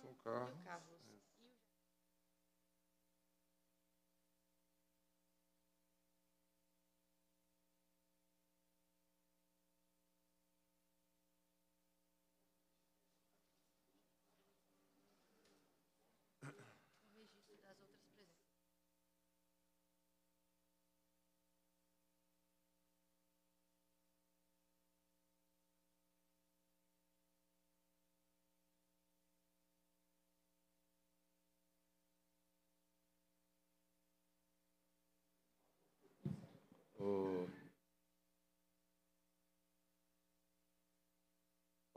São carros.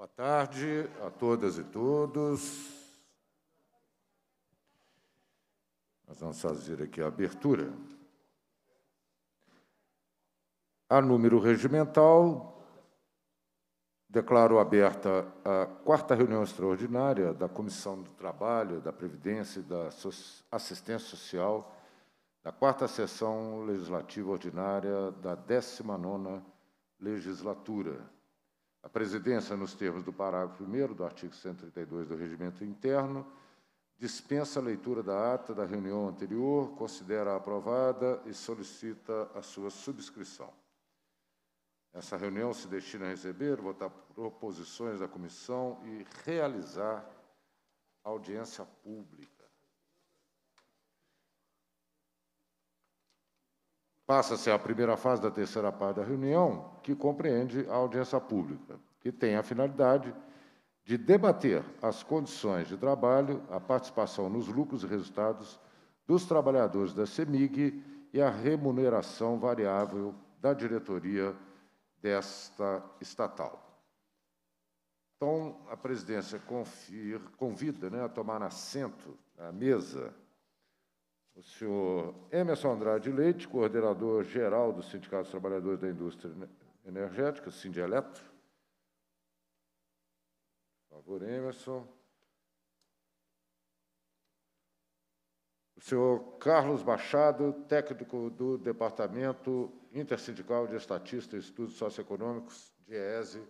Boa tarde a todas e todos. Nós vamos fazer aqui a abertura. A número regimental, declaro aberta a quarta reunião extraordinária da Comissão do Trabalho, da Previdência e da Assistência Social, da quarta sessão legislativa ordinária da 19ª legislatura. A presidência, nos termos do parágrafo 1 do artigo 132 do Regimento Interno, dispensa a leitura da ata da reunião anterior, considera aprovada e solicita a sua subscrição. Essa reunião se destina a receber, votar proposições da comissão e realizar audiência pública. Passa-se a primeira fase da terceira parte da reunião, que compreende a audiência pública, que tem a finalidade de debater as condições de trabalho, a participação nos lucros e resultados dos trabalhadores da CEMIG e a remuneração variável da diretoria desta estatal. Então, a presidência confir, convida né, a tomar assento à mesa o senhor Emerson Andrade Leite, coordenador-geral do Sindicato dos Trabalhadores da Indústria Energética, Sindeletro. Por favor, Emerson. O senhor Carlos Machado, técnico do Departamento Intersindical de Estatística e Estudos Socioeconômicos, de EESE,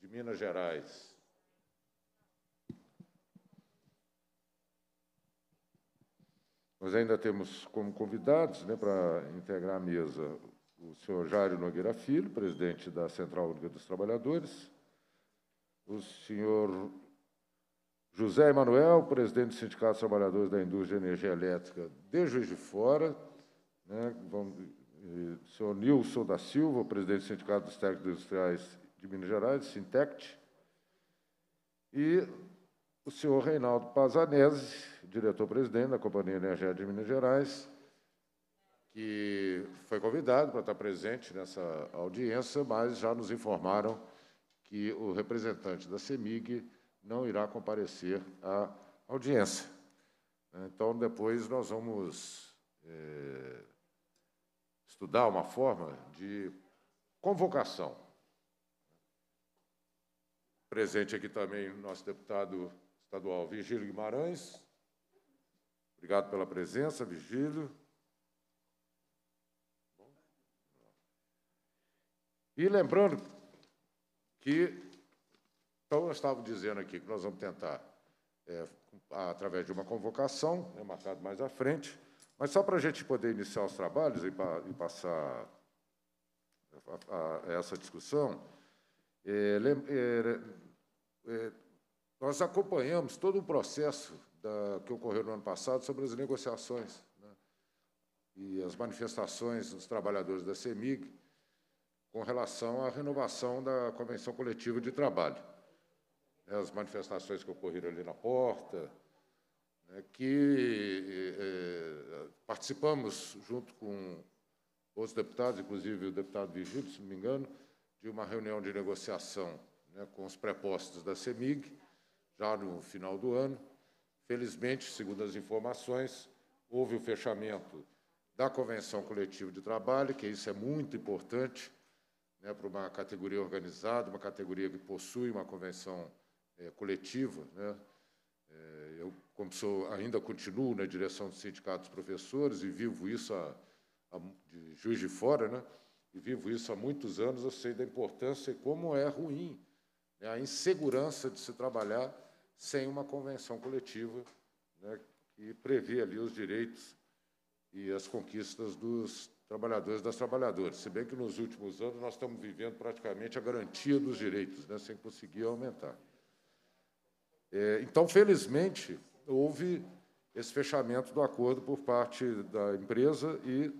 de Minas Gerais. Nós ainda temos como convidados, né, para integrar a mesa, o senhor Jário Nogueira Filho, presidente da Central Única dos Trabalhadores, o senhor José Emanuel, presidente do Sindicato dos Trabalhadores da Indústria de Energia Elétrica de Juiz de Fora, né, vamos, o senhor Nilson da Silva, presidente do Sindicato dos Técnicos Industriais de Minas Gerais, Sintect, e o senhor Reinaldo Pazanese, diretor-presidente da Companhia Energética de Minas Gerais, que foi convidado para estar presente nessa audiência, mas já nos informaram que o representante da CEMIG não irá comparecer à audiência. Então, depois nós vamos é, estudar uma forma de convocação. Presente aqui também nosso deputado estadual Vigílio Guimarães. Obrigado pela presença, Vigílio. E lembrando que, então eu estava dizendo aqui que nós vamos tentar, é, através de uma convocação, né, marcado mais à frente, mas só para a gente poder iniciar os trabalhos e, pa, e passar a, a, a essa discussão, é, é, é nós acompanhamos todo o processo da, que ocorreu no ano passado sobre as negociações né, e as manifestações dos trabalhadores da CEMIG com relação à renovação da Convenção Coletiva de Trabalho. Né, as manifestações que ocorreram ali na porta, né, que é, participamos junto com outros deputados, inclusive o deputado Vigil, se não me engano, de uma reunião de negociação né, com os prepostos da CEMIG, já no final do ano. Felizmente, segundo as informações, houve o fechamento da convenção coletiva de trabalho, que isso é muito importante né, para uma categoria organizada, uma categoria que possui uma convenção é, coletiva. Né. É, eu, como sou, ainda continuo na direção do Sindicato dos Professores e vivo isso a, a, de Juiz de Fora, né, e vivo isso há muitos anos, eu sei da importância e como é ruim é a insegurança de se trabalhar sem uma convenção coletiva né, que prevê ali os direitos e as conquistas dos trabalhadores e das trabalhadoras. Se bem que nos últimos anos nós estamos vivendo praticamente a garantia dos direitos, né, sem conseguir aumentar. É, então, felizmente, houve esse fechamento do acordo por parte da empresa e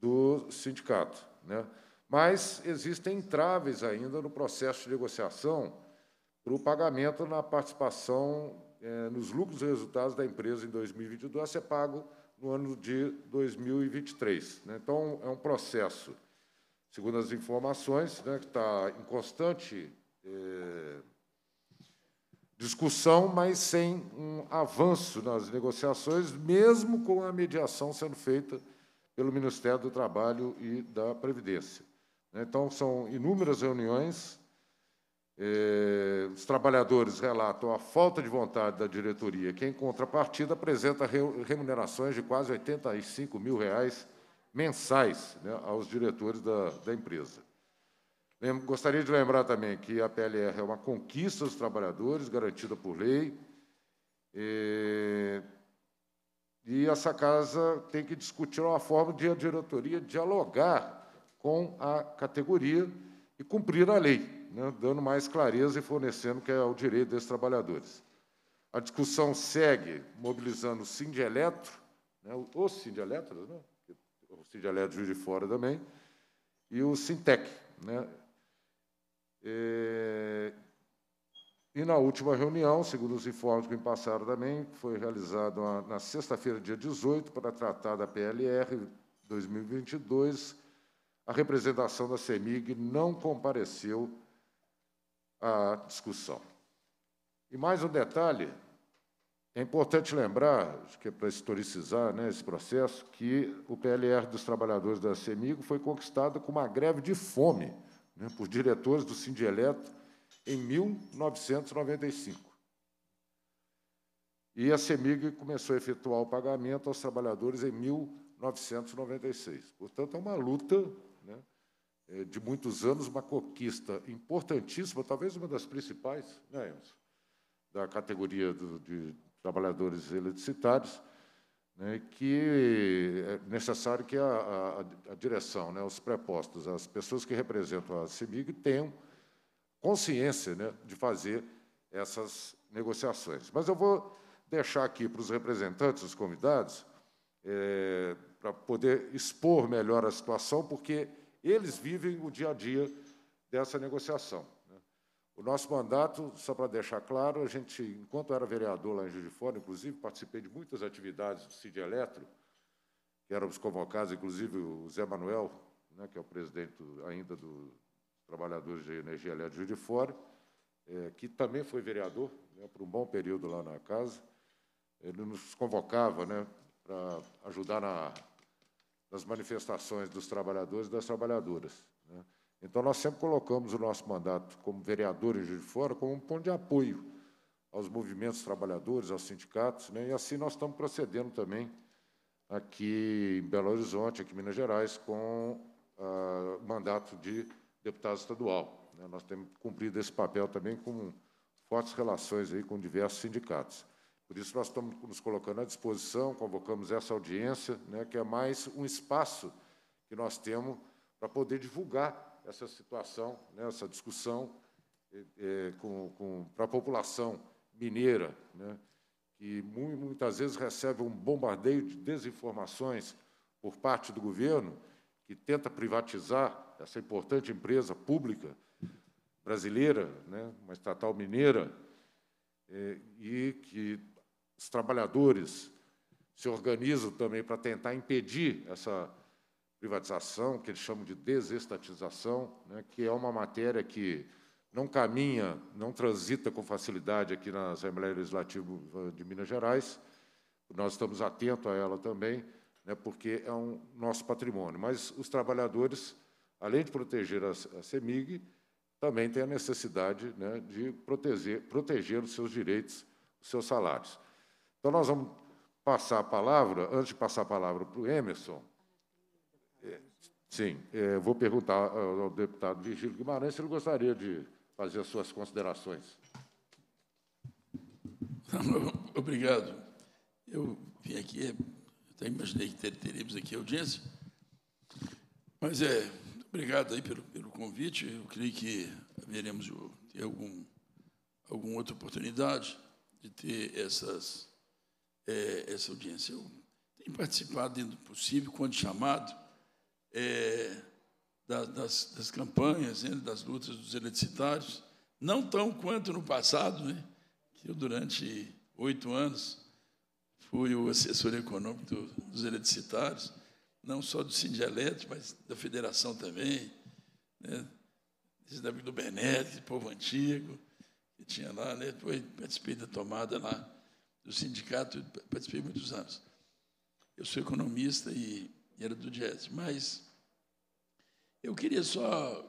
do sindicato. Né? Mas existem entraves ainda no processo de negociação para o pagamento na participação é, nos lucros e resultados da empresa em 2022 a ser pago no ano de 2023. Né? Então, é um processo, segundo as informações, né, que está em constante é, discussão, mas sem um avanço nas negociações, mesmo com a mediação sendo feita pelo Ministério do Trabalho e da Previdência. Né? Então, são inúmeras reuniões eh, os trabalhadores relatam a falta de vontade da diretoria, que, em contrapartida, apresenta remunerações de quase 85 mil reais mensais né, aos diretores da, da empresa. Lem gostaria de lembrar também que a PLR é uma conquista dos trabalhadores, garantida por lei, eh, e essa casa tem que discutir uma forma de a diretoria dialogar com a categoria e cumprir a lei né, dando mais clareza e fornecendo que é o direito desses trabalhadores. A discussão segue mobilizando o Sindieletro, né, o Sindieletro, né, o Sindieletro de Fora também, e o Sintec. Né. É, e na última reunião, segundo os informes que me passaram também, foi realizada na sexta-feira, dia 18, para tratar da PLR 2022, a representação da CEMIG não compareceu a discussão. E mais um detalhe, é importante lembrar, que é para historicizar né, esse processo, que o PLR dos trabalhadores da CEMIGO foi conquistado com uma greve de fome né, por diretores do Sindieletro em 1995. E a CEMIG começou a efetuar o pagamento aos trabalhadores em 1996. Portanto, é uma luta né, eh, de muitos anos, uma conquista importantíssima, talvez uma das principais, né, Enzo, da categoria do, de trabalhadores eletricitários, né, que é necessário que a, a, a, direção, né, os prepostos, as pessoas que representam a CEMIG tenham consciência né, de fazer essas negociações. Mas eu vou deixar aqui para os representantes, os convidados, é, para poder expor melhor a situação, porque eles vivem o dia a dia dessa negociação. Né? O nosso mandato, só para deixar claro, a gente, enquanto era vereador lá em Juiz de Fora, inclusive participei de muitas atividades do CID Eletro, que éramos convocados, inclusive o Zé Manuel, né, que é o presidente ainda dos Trabalhadores de Energia Elétrica de Juiz de Fora, é, que também foi vereador né, por um bom período lá na casa. Ele nos convocava né, para ajudar na das manifestações dos trabalhadores e das trabalhadoras. Né? Então, nós sempre colocamos o nosso mandato como vereador em Juiz de Fora como um ponto de apoio aos movimentos trabalhadores, aos sindicatos, né? e assim nós estamos procedendo também aqui em Belo Horizonte, aqui em Minas Gerais, com o ah, mandato de deputado estadual. Né? Nós temos cumprido esse papel também com fortes relações aí com diversos sindicatos. Por isso, nós estamos nos colocando à disposição, convocamos essa audiência, né, que é mais um espaço que nós temos para poder divulgar essa situação, né, essa discussão é, com, com, para a população mineira, né, que muitas vezes recebe um bombardeio de desinformações por parte do governo, que tenta privatizar essa importante empresa pública brasileira, né, uma estatal mineira, é, e que os trabalhadores se organizam também para tentar impedir essa privatização, que eles chamam de desestatização, né, que é uma matéria que não caminha, não transita com facilidade aqui na Assembleia Legislativa de Minas Gerais. Nós estamos atentos a ela também, né, porque é um nosso patrimônio. Mas os trabalhadores, além de proteger a, a CEMIG, também têm a necessidade né, de proteger, proteger os seus direitos, os seus salários. Então, nós vamos passar a palavra, antes de passar a palavra para o Emerson, é, sim, é, vou perguntar ao deputado Virgílio Guimarães se ele gostaria de fazer as suas considerações. Obrigado. Eu vim aqui, é, até imaginei que teríamos aqui audiência, mas é, obrigado aí pelo, pelo convite. Eu creio que veremos de ter algum, alguma outra oportunidade de ter essas é, essa audiência. Eu tenho participado, dentro do possível, quando chamado, é, das, das, campanhas, né, das lutas dos eletricitários, não tão quanto no passado, né, que eu, durante oito anos, fui o assessor econômico dos eletricitários, não só do Sindieleto, mas da federação também, né, da do Benete, povo antigo, que tinha lá, né, depois participei da tomada lá do sindicato, participei muitos anos. Eu sou economista e, e era do Jazz, mas eu queria só,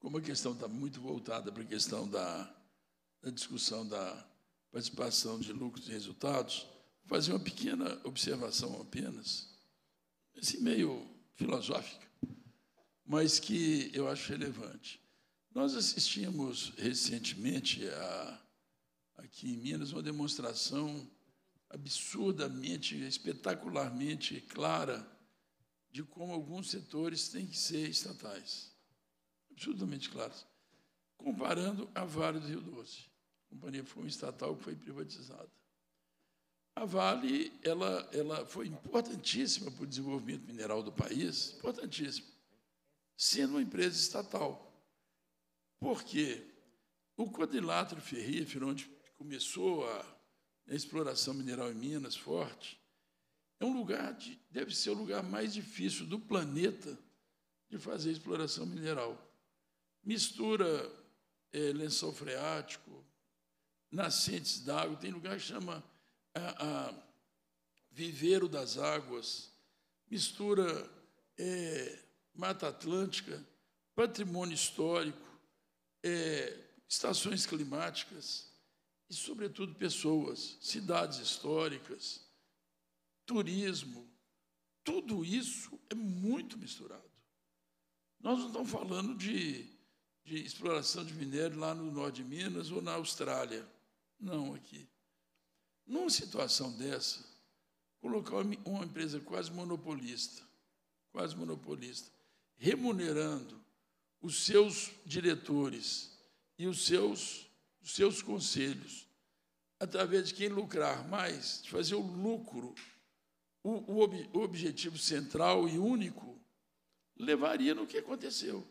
como a questão está muito voltada para a questão da, da discussão da participação de lucros e resultados, fazer uma pequena observação apenas, assim, meio filosófica, mas que eu acho relevante. Nós assistimos recentemente, a, aqui em Minas, uma demonstração absurdamente, espetacularmente clara de como alguns setores têm que ser estatais. Absolutamente claros. Comparando a Vale do Rio Doce. A companhia foi um estatal que foi privatizada. A Vale ela, ela foi importantíssima para o desenvolvimento mineral do país, importantíssima, sendo uma empresa estatal. Por quê? O quadrilátero ferrífero, onde começou a a exploração mineral em Minas forte, é um lugar, de, deve ser o lugar mais difícil do planeta de fazer exploração mineral. Mistura é, lençol freático, nascentes d'água, tem lugar que chama a, a Viveiro das Águas, mistura é, Mata Atlântica, patrimônio histórico, é, estações climáticas e, sobretudo, pessoas, cidades históricas, turismo. Tudo isso é muito misturado. Nós não estamos falando de, de exploração de minério lá no norte de Minas ou na Austrália. Não, aqui. Numa situação dessa, colocar uma empresa quase monopolista, quase monopolista, remunerando os seus diretores e os seus seus conselhos, através de quem lucrar mais, de fazer o lucro o, o ob, objetivo central e único, levaria no que aconteceu.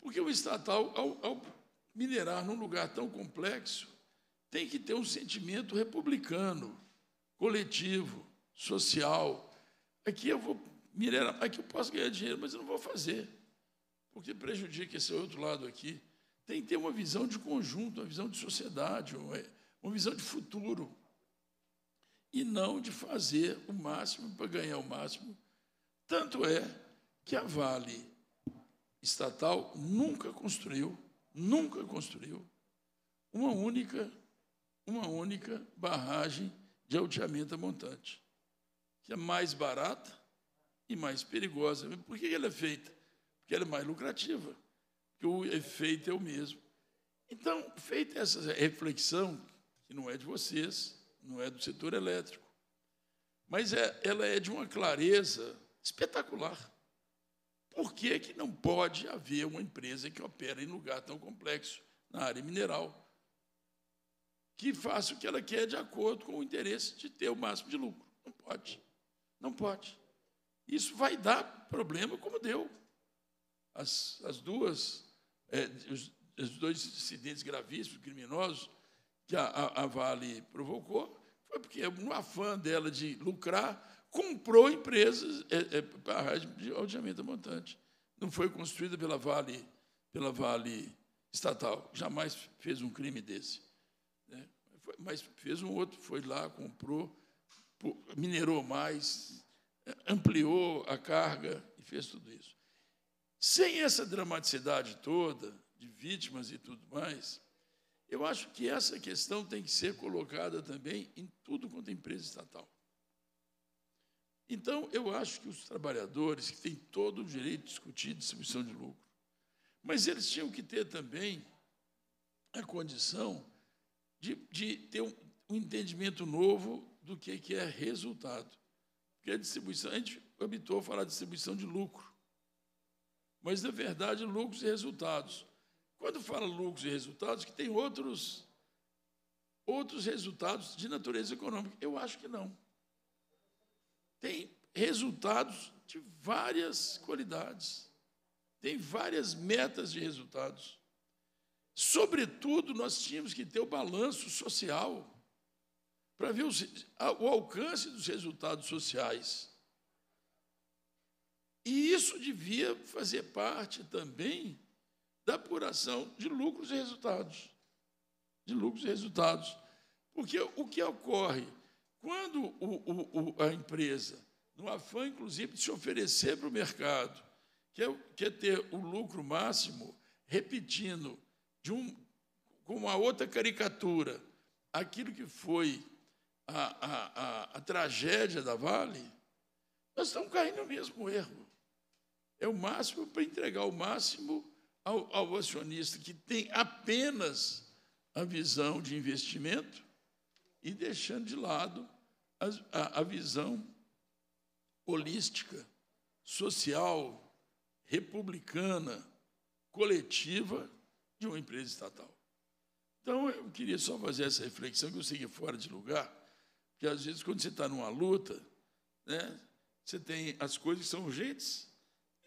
Porque o estatal, ao, ao minerar num lugar tão complexo, tem que ter um sentimento republicano, coletivo, social. Aqui eu vou minerar, aqui eu posso ganhar dinheiro, mas eu não vou fazer, porque prejudica esse outro lado aqui tem que ter uma visão de conjunto, uma visão de sociedade, uma visão de futuro. E não de fazer o máximo para ganhar o máximo. Tanto é que a Vale estatal nunca construiu, nunca construiu uma única, uma única barragem de alteamento montante, que é mais barata e mais perigosa. Por que ela é feita? Porque ela é mais lucrativa que o efeito é o mesmo. Então, feita essa reflexão, que não é de vocês, não é do setor elétrico, mas é, ela é de uma clareza espetacular. Por que, que não pode haver uma empresa que opera em lugar tão complexo, na área mineral, que faça o que ela quer de acordo com o interesse de ter o máximo de lucro? Não pode. Não pode. Isso vai dar problema como deu as, as duas, é, os, os, dois incidentes gravíssimos, criminosos, que a, a, a Vale provocou, foi porque, no afã dela de lucrar, comprou empresas é, é, barragem de aldeamento montante. Não foi construída pela Vale, pela Vale estatal, jamais fez um crime desse. Né? Mas fez um outro, foi lá, comprou, minerou mais, ampliou a carga e fez tudo isso. Sem essa dramaticidade toda, de vítimas e tudo mais, eu acho que essa questão tem que ser colocada também em tudo quanto é empresa estatal. Então, eu acho que os trabalhadores que têm todo o direito de discutir distribuição de lucro, mas eles tinham que ter também a condição de, de ter um, um, entendimento novo do que, é, que é resultado. Porque a distribuição, a gente habitou falar distribuição de lucro mas na verdade lucros e resultados. Quando fala lucros e resultados, que tem outros outros resultados de natureza econômica. Eu acho que não. Tem resultados de várias qualidades. Tem várias metas de resultados. Sobretudo, nós tínhamos que ter o balanço social para ver os, o alcance dos resultados sociais. E isso devia fazer parte também da apuração de lucros e resultados. De lucros e resultados. Porque o que ocorre? Quando o, o, a empresa, no afã, inclusive, de se oferecer para o mercado, quer, é quer é ter o lucro máximo, repetindo de um, com uma outra caricatura aquilo que foi a, a, a, a tragédia da Vale, nós estamos caindo no mesmo erro. É o máximo para entregar o máximo ao, ao acionista que tem apenas a visão de investimento e deixando de lado a, a, a visão holística, social, republicana, coletiva de uma empresa estatal. Então, eu queria só fazer essa reflexão, que eu sei que é fora de lugar, porque, às vezes, quando você está numa luta, né, você tem as coisas que são urgentes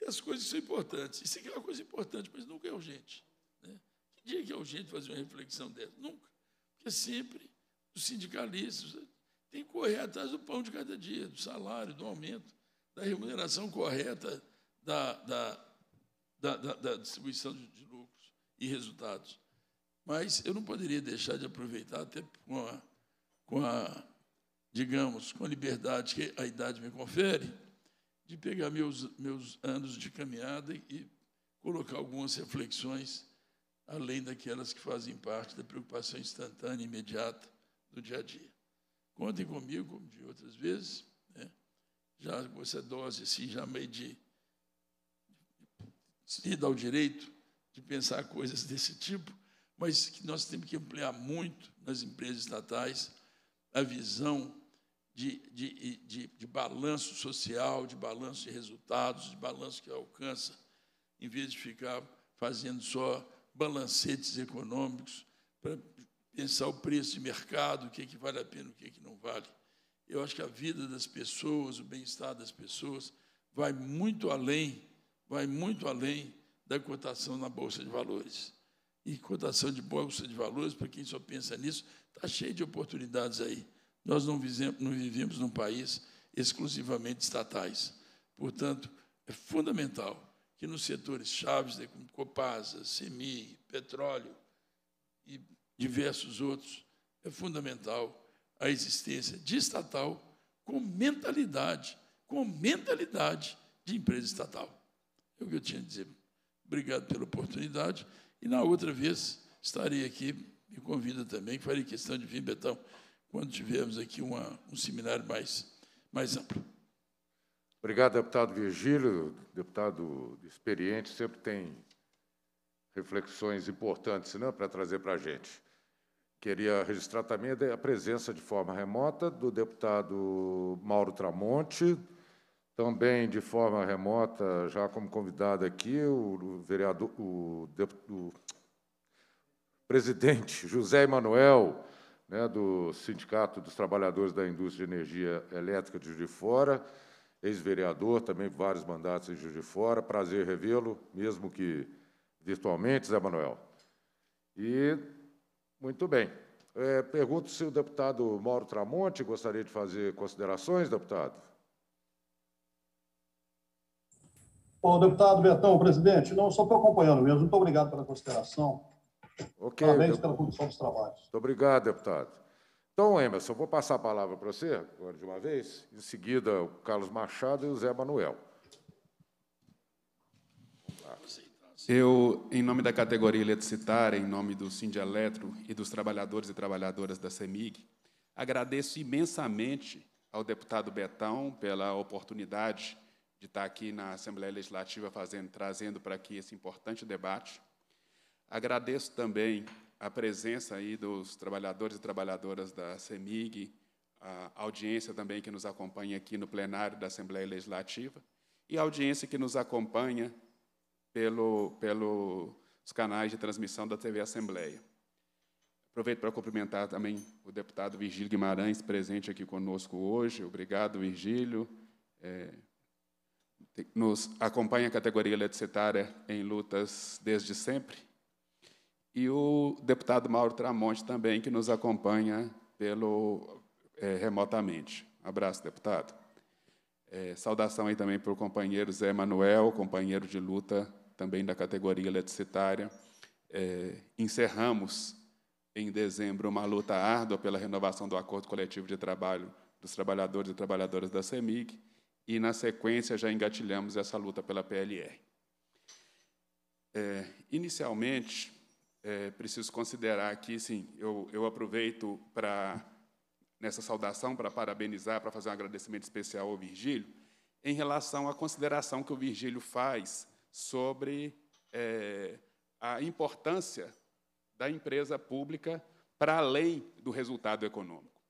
e as coisas são importantes. Isso aqui é uma coisa importante, mas nunca é urgente. Né? Que dia que é urgente fazer uma reflexão dessa? Nunca. Porque sempre os sindicalistas né, têm que correr atrás do pão de cada dia, do salário, do aumento, da remuneração correta da, da, da, da, da distribuição de, de lucros e resultados. Mas eu não poderia deixar de aproveitar, até com a, com a digamos, com a liberdade que a idade me confere, de pegar meus, meus anos de caminhada e colocar algumas reflexões além daquelas que fazem parte da preocupação instantânea e imediata do dia a dia. Contem comigo, como de outras vezes, né? já com essa dose assim, já meio de se dá o direito de pensar coisas desse tipo, mas que nós temos que ampliar muito nas empresas estatais a visão de, de, de, de balanço social, de balanço de resultados, de balanço que alcança, em vez de ficar fazendo só balancetes econômicos para pensar o preço de mercado, o que, é que vale a pena, o que, é que não vale. Eu acho que a vida das pessoas, o bem-estar das pessoas, vai muito além, vai muito além da cotação na Bolsa de Valores. E cotação de Bolsa de Valores, para quem só pensa nisso, está cheio de oportunidades aí. Nós não vivemos num país exclusivamente estatais. Portanto, é fundamental que nos setores chaves, né, como Copasa, Semi, petróleo e diversos outros, é fundamental a existência de estatal com mentalidade, com mentalidade de empresa estatal. É o que eu tinha a dizer. Obrigado pela oportunidade. E na outra vez estarei aqui, me convida também, farei questão de vir, Betão quando tivermos aqui uma, um seminário mais, mais amplo. Obrigado, deputado Virgílio, deputado experiente, sempre tem reflexões importantes né, para trazer para a gente. Queria registrar também a presença de forma remota do deputado Mauro Tramonte, também de forma remota, já como convidado aqui, o vereador, o, o presidente José Emanuel né, do Sindicato dos Trabalhadores da Indústria de Energia Elétrica de Juiz de Fora, ex-vereador, também vários mandatos em Juiz de Fora. Prazer revê-lo, mesmo que virtualmente, Zé Manuel. E, muito bem. É, pergunto se o deputado Mauro Tramonte gostaria de fazer considerações, deputado. Bom, deputado Betão, presidente, não, só estou acompanhando mesmo. Muito obrigado pela consideração. Ok. Parabéns pela condução dos trabalhos. Muito obrigado, deputado. Então, Emerson, vou passar a palavra para você, agora de uma vez, em seguida o Carlos Machado e o Zé Manuel. Eu, em nome da categoria eletricitária, em nome do Eletro e dos trabalhadores e trabalhadoras da CEMIG, agradeço imensamente ao deputado Betão pela oportunidade de estar aqui na Assembleia Legislativa fazendo, trazendo para aqui esse importante debate. Agradeço também a presença aí dos trabalhadores e trabalhadoras da CEMIG, a audiência também que nos acompanha aqui no plenário da Assembleia Legislativa e a audiência que nos acompanha pelo, pelos canais de transmissão da TV Assembleia. Aproveito para cumprimentar também o deputado Virgílio Guimarães, presente aqui conosco hoje. Obrigado, Virgílio. É, nos acompanha a categoria eletricitária em lutas desde sempre e o deputado Mauro Tramonte também, que nos acompanha pelo, é, remotamente. Abraço, deputado. É, saudação aí também para o companheiro Zé Manuel, companheiro de luta também da categoria eletricitária. É, eh, encerramos em dezembro uma luta árdua pela renovação do acordo coletivo de trabalho dos trabalhadores e trabalhadoras da CEMIG e, na sequência, já engatilhamos essa luta pela PLR. É, inicialmente, é, preciso considerar aqui, sim, eu, eu aproveito para, nessa saudação, para parabenizar, para fazer um agradecimento especial ao Virgílio, em relação à consideração que o Virgílio faz sobre é, a importância da empresa pública para além do resultado econômico.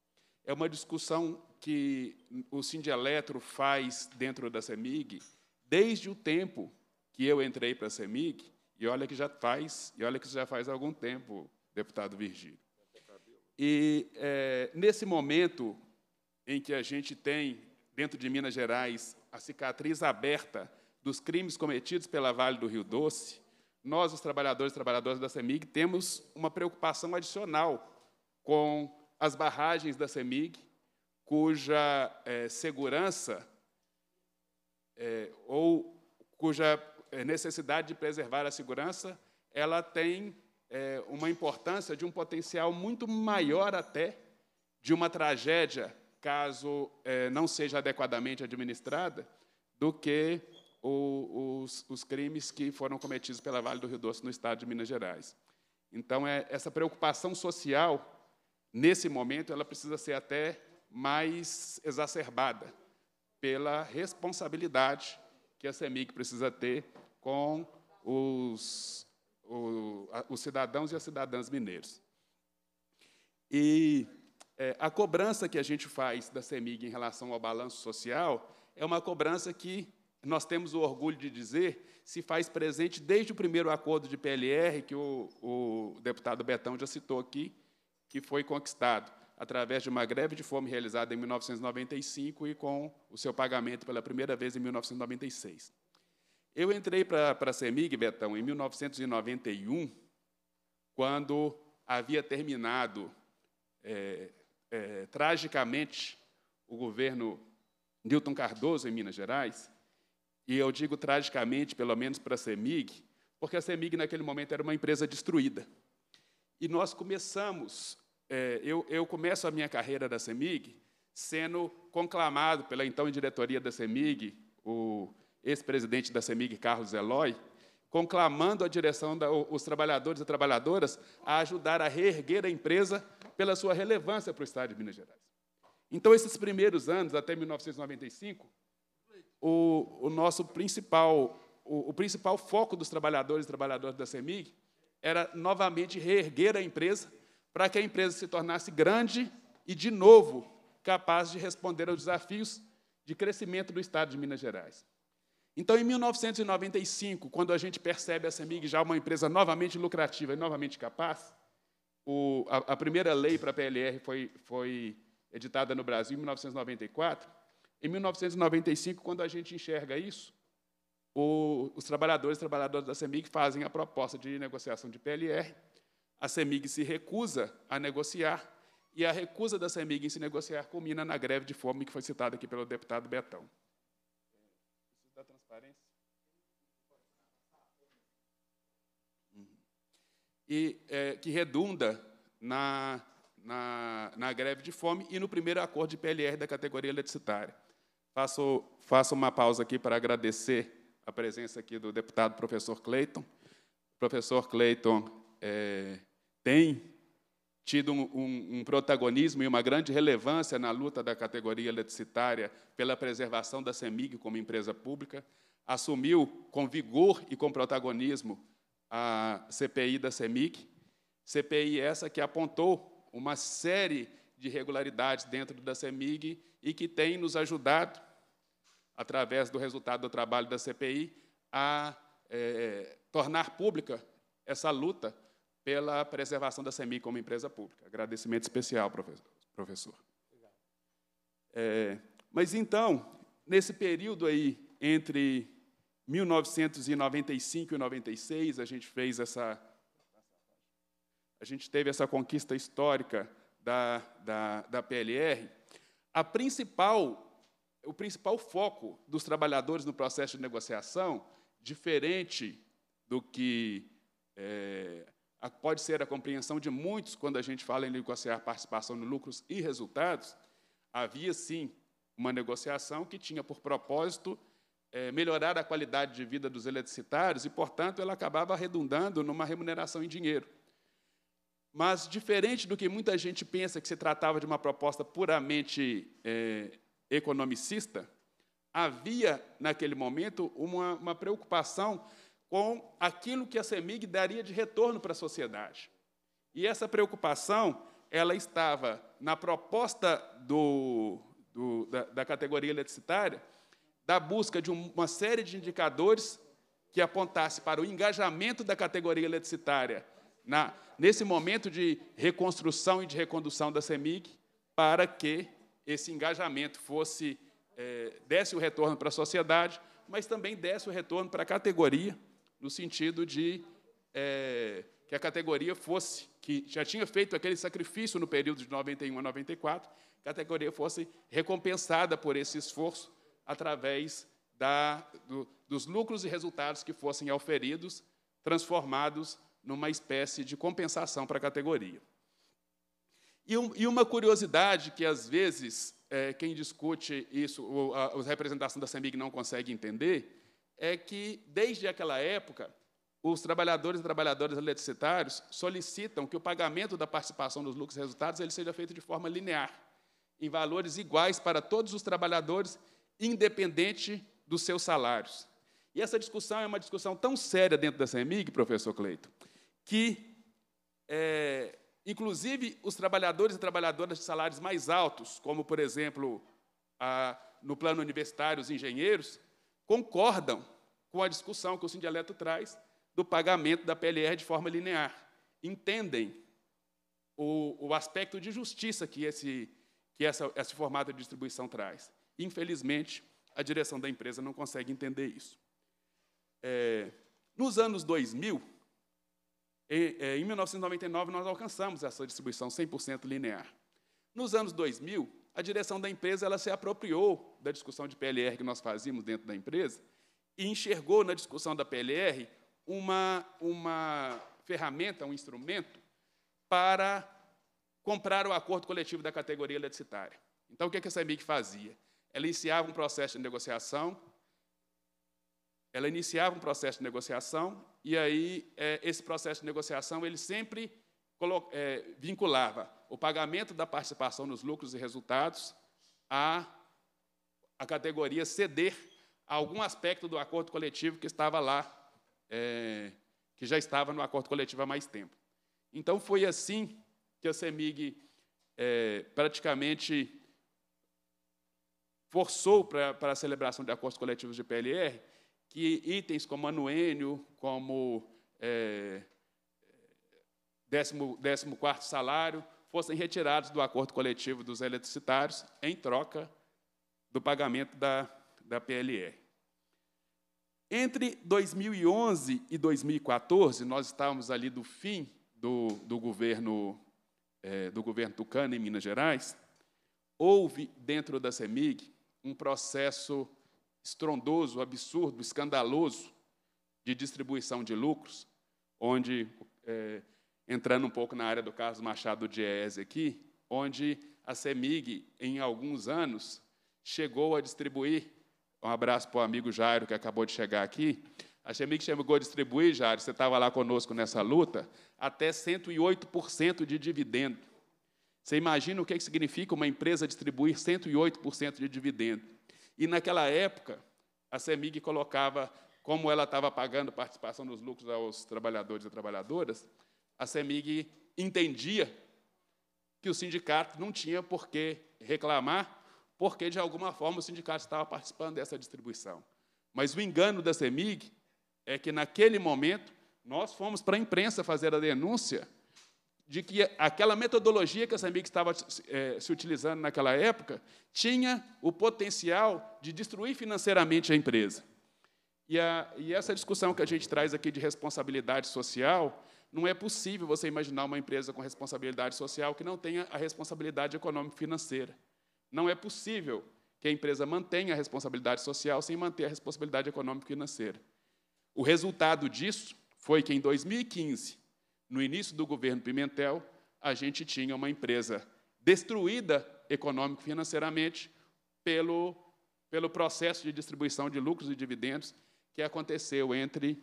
É uma discussão que o Sindieletro faz dentro da CEMIG desde o tempo que eu entrei para a CEMIG, e olha que já faz, e olha que já faz algum tempo, deputado Virgílio. E é, nesse momento em que a gente tem dentro de Minas Gerais a cicatriz aberta dos crimes cometidos pela Vale do Rio Doce, nós, os trabalhadores e trabalhadoras da CEMIG, temos uma preocupação adicional com as barragens da CEMIG, cuja é, segurança é, ou cuja é, necessidade de preservar a segurança, ela tem é, uma importância de um potencial muito maior até de uma tragédia, caso é, não seja adequadamente administrada, do que o, os, os, crimes que foram cometidos pela Vale do Rio Doce no estado de Minas Gerais. Então, é, essa preocupação social, nesse momento, ela precisa ser até mais exacerbada pela responsabilidade que a CEMIG precisa ter com os, o, a, os cidadãos e as cidadãs mineiros. E é, a cobrança que a gente faz da CEMIG em relação ao balanço social é uma cobrança que nós temos o orgulho de dizer se faz presente desde o primeiro acordo de PLR, que o, o deputado Betão já citou aqui, que foi conquistado através de uma greve de fome realizada em 1995 e com o seu pagamento pela primeira vez em 1996. Eu entrei para a CEMIG, Betão, em 1991, quando havia terminado, é, é, tragicamente, o governo Newton Cardoso, em Minas Gerais, e eu digo tragicamente, pelo menos para a CEMIG, porque a CEMIG, naquele momento, era uma empresa destruída. E nós começamos é, eu, eu, começo a minha carreira da CEMIG sendo conclamado pela então diretoria da CEMIG, o ex-presidente da CEMIG, Carlos Eloy, conclamando a direção dos trabalhadores e trabalhadoras a ajudar a reerguer a empresa pela sua relevância para o Estado de Minas Gerais. Então, esses primeiros anos, até 1995, o, o nosso principal, o, o, principal foco dos trabalhadores e trabalhadoras da CEMIG era novamente reerguer a empresa para que a empresa se tornasse grande e, de novo, capaz de responder aos desafios de crescimento do Estado de Minas Gerais. Então, em 1995, quando a gente percebe a CEMIG já uma empresa novamente lucrativa e novamente capaz, o, a, a, primeira lei para a PLR foi, foi editada no Brasil em 1994. Em 1995, quando a gente enxerga isso, o, os trabalhadores e trabalhadoras da CEMIG fazem a proposta de negociação de PLR a CEMIG se recusa a negociar, e a recusa da CEMIG em se negociar culmina na greve de fome que foi citada aqui pelo deputado Betão. da transparência. Uhum. E é, que redunda na, na, na greve de fome e no primeiro acordo de PLR da categoria eletricitária. Faço, faço uma pausa aqui para agradecer a presença aqui do deputado professor Cleiton. Professor Cleiton é, tem tido um, um, um, protagonismo e uma grande relevância na luta da categoria eletricitária pela preservação da CEMIG como empresa pública, assumiu com vigor e com protagonismo a CPI da CEMIG, CPI essa que apontou uma série de irregularidades dentro da CEMIG e que tem nos ajudado, através do resultado do trabalho da CPI, a é, tornar pública essa luta pela preservação da SEMI como empresa pública. Agradecimento especial, professor. É, mas então, nesse período aí, entre 1995 e 96, a gente fez essa. A gente teve essa conquista histórica da, da, da PLR. A principal o principal foco dos trabalhadores no processo de negociação, diferente do que é, pode ser a compreensão de muitos quando a gente fala em negociar participação no lucros e resultados, havia sim uma negociação que tinha por propósito é, melhorar a qualidade de vida dos eletricitários e, portanto, ela acabava redundando numa remuneração em dinheiro. Mas, diferente do que muita gente pensa que se tratava de uma proposta puramente é, economicista, havia, naquele momento, uma, uma preocupação com aquilo que a CEMIG daria de retorno para a sociedade. E essa preocupação ela estava na proposta do, do, da, da categoria eletricitária da busca de uma série de indicadores que apontasse para o engajamento da categoria eletricitária na, nesse momento de reconstrução e de recondução da CEMIG, para que esse engajamento fosse é, desse o retorno para a sociedade, mas também desse o retorno para a categoria no sentido de é, que a categoria fosse, que já tinha feito aquele sacrifício no período de 91 a 94, que a categoria fosse recompensada por esse esforço através da, do, dos lucros e resultados que fossem auferidos, transformados numa espécie de compensação para a categoria. E, um, e uma curiosidade que, às vezes, é, quem discute isso, ou a, a representação da CEMIG não consegue entender, é que, desde aquela época, os trabalhadores e trabalhadoras eletricitários solicitam que o pagamento da participação dos lucros e resultados ele seja feito de forma linear, em valores iguais para todos os trabalhadores, independente dos seus salários. E essa discussão é uma discussão tão séria dentro da CEMIG, professor Cleito, que, é, inclusive, os trabalhadores e trabalhadoras de salários mais altos, como, por exemplo, a, no plano universitário, os engenheiros, concordam com a discussão que o Sindialeto traz do pagamento da PLR de forma linear. Entendem o, o aspecto de justiça que esse, que essa, esse formato de distribuição traz. Infelizmente, a direção da empresa não consegue entender isso. É, nos anos 2000, é, em, em 1999, nós alcançamos essa distribuição 100% linear. Nos anos 2000, a direção da empresa ela se apropriou da discussão de PLR que nós fazíamos dentro da empresa e enxergou na discussão da PLR uma, uma ferramenta, um instrumento para comprar o acordo coletivo da categoria eletricitária. Então, o que, é que essa MIG fazia? Ela iniciava um processo de negociação, ela iniciava um processo de negociação, e aí é, esse processo de negociação ele sempre é, vinculava o pagamento da participação nos lucros e resultados à, a categoria ceder a algum aspecto do acordo coletivo que estava lá, é, que já estava no acordo coletivo há mais tempo. Então, foi assim que a CEMIG é, praticamente forçou para, para a celebração de acordos coletivos de PLR que itens como anuênio, como é, décimo, décimo quarto salário, fossem retirados do acordo coletivo dos eletricitários em troca do pagamento da, da PLR. Entre 2011 e 2014, nós estávamos ali do fim do, do governo é, do governo Tucano em Minas Gerais, houve dentro da CEMIG um processo estrondoso, absurdo, escandaloso de distribuição de lucros, onde é, entrando um pouco na área do Carlos Machado Diese aqui, onde a CEMIG, em alguns anos, chegou a distribuir, um abraço para o amigo Jairo, que acabou de chegar aqui, a CEMIG chegou a distribuir, Jairo, você estava lá conosco nessa luta, até 108% de dividendo. Você imagina o que significa uma empresa distribuir 108% de dividendo. E, naquela época, a CEMIG colocava, como ela estava pagando participação dos lucros aos trabalhadores e trabalhadoras, a CEMIG entendia que o sindicato não tinha por que reclamar, porque, de alguma forma, o sindicato estava participando dessa distribuição. Mas o engano da CEMIG é que, naquele momento, nós fomos para a imprensa fazer a denúncia de que aquela metodologia que a CEMIG estava é, se utilizando naquela época tinha o potencial de destruir financeiramente a empresa. E, a, e essa discussão que a gente traz aqui de responsabilidade social, não é possível você imaginar uma empresa com responsabilidade social que não tenha a responsabilidade econômica financeira. Não é possível que a empresa mantenha a responsabilidade social sem manter a responsabilidade econômica financeira. O resultado disso foi que, em 2015, no início do governo Pimentel, a gente tinha uma empresa destruída econômico financeiramente pelo, pelo processo de distribuição de lucros e dividendos que aconteceu entre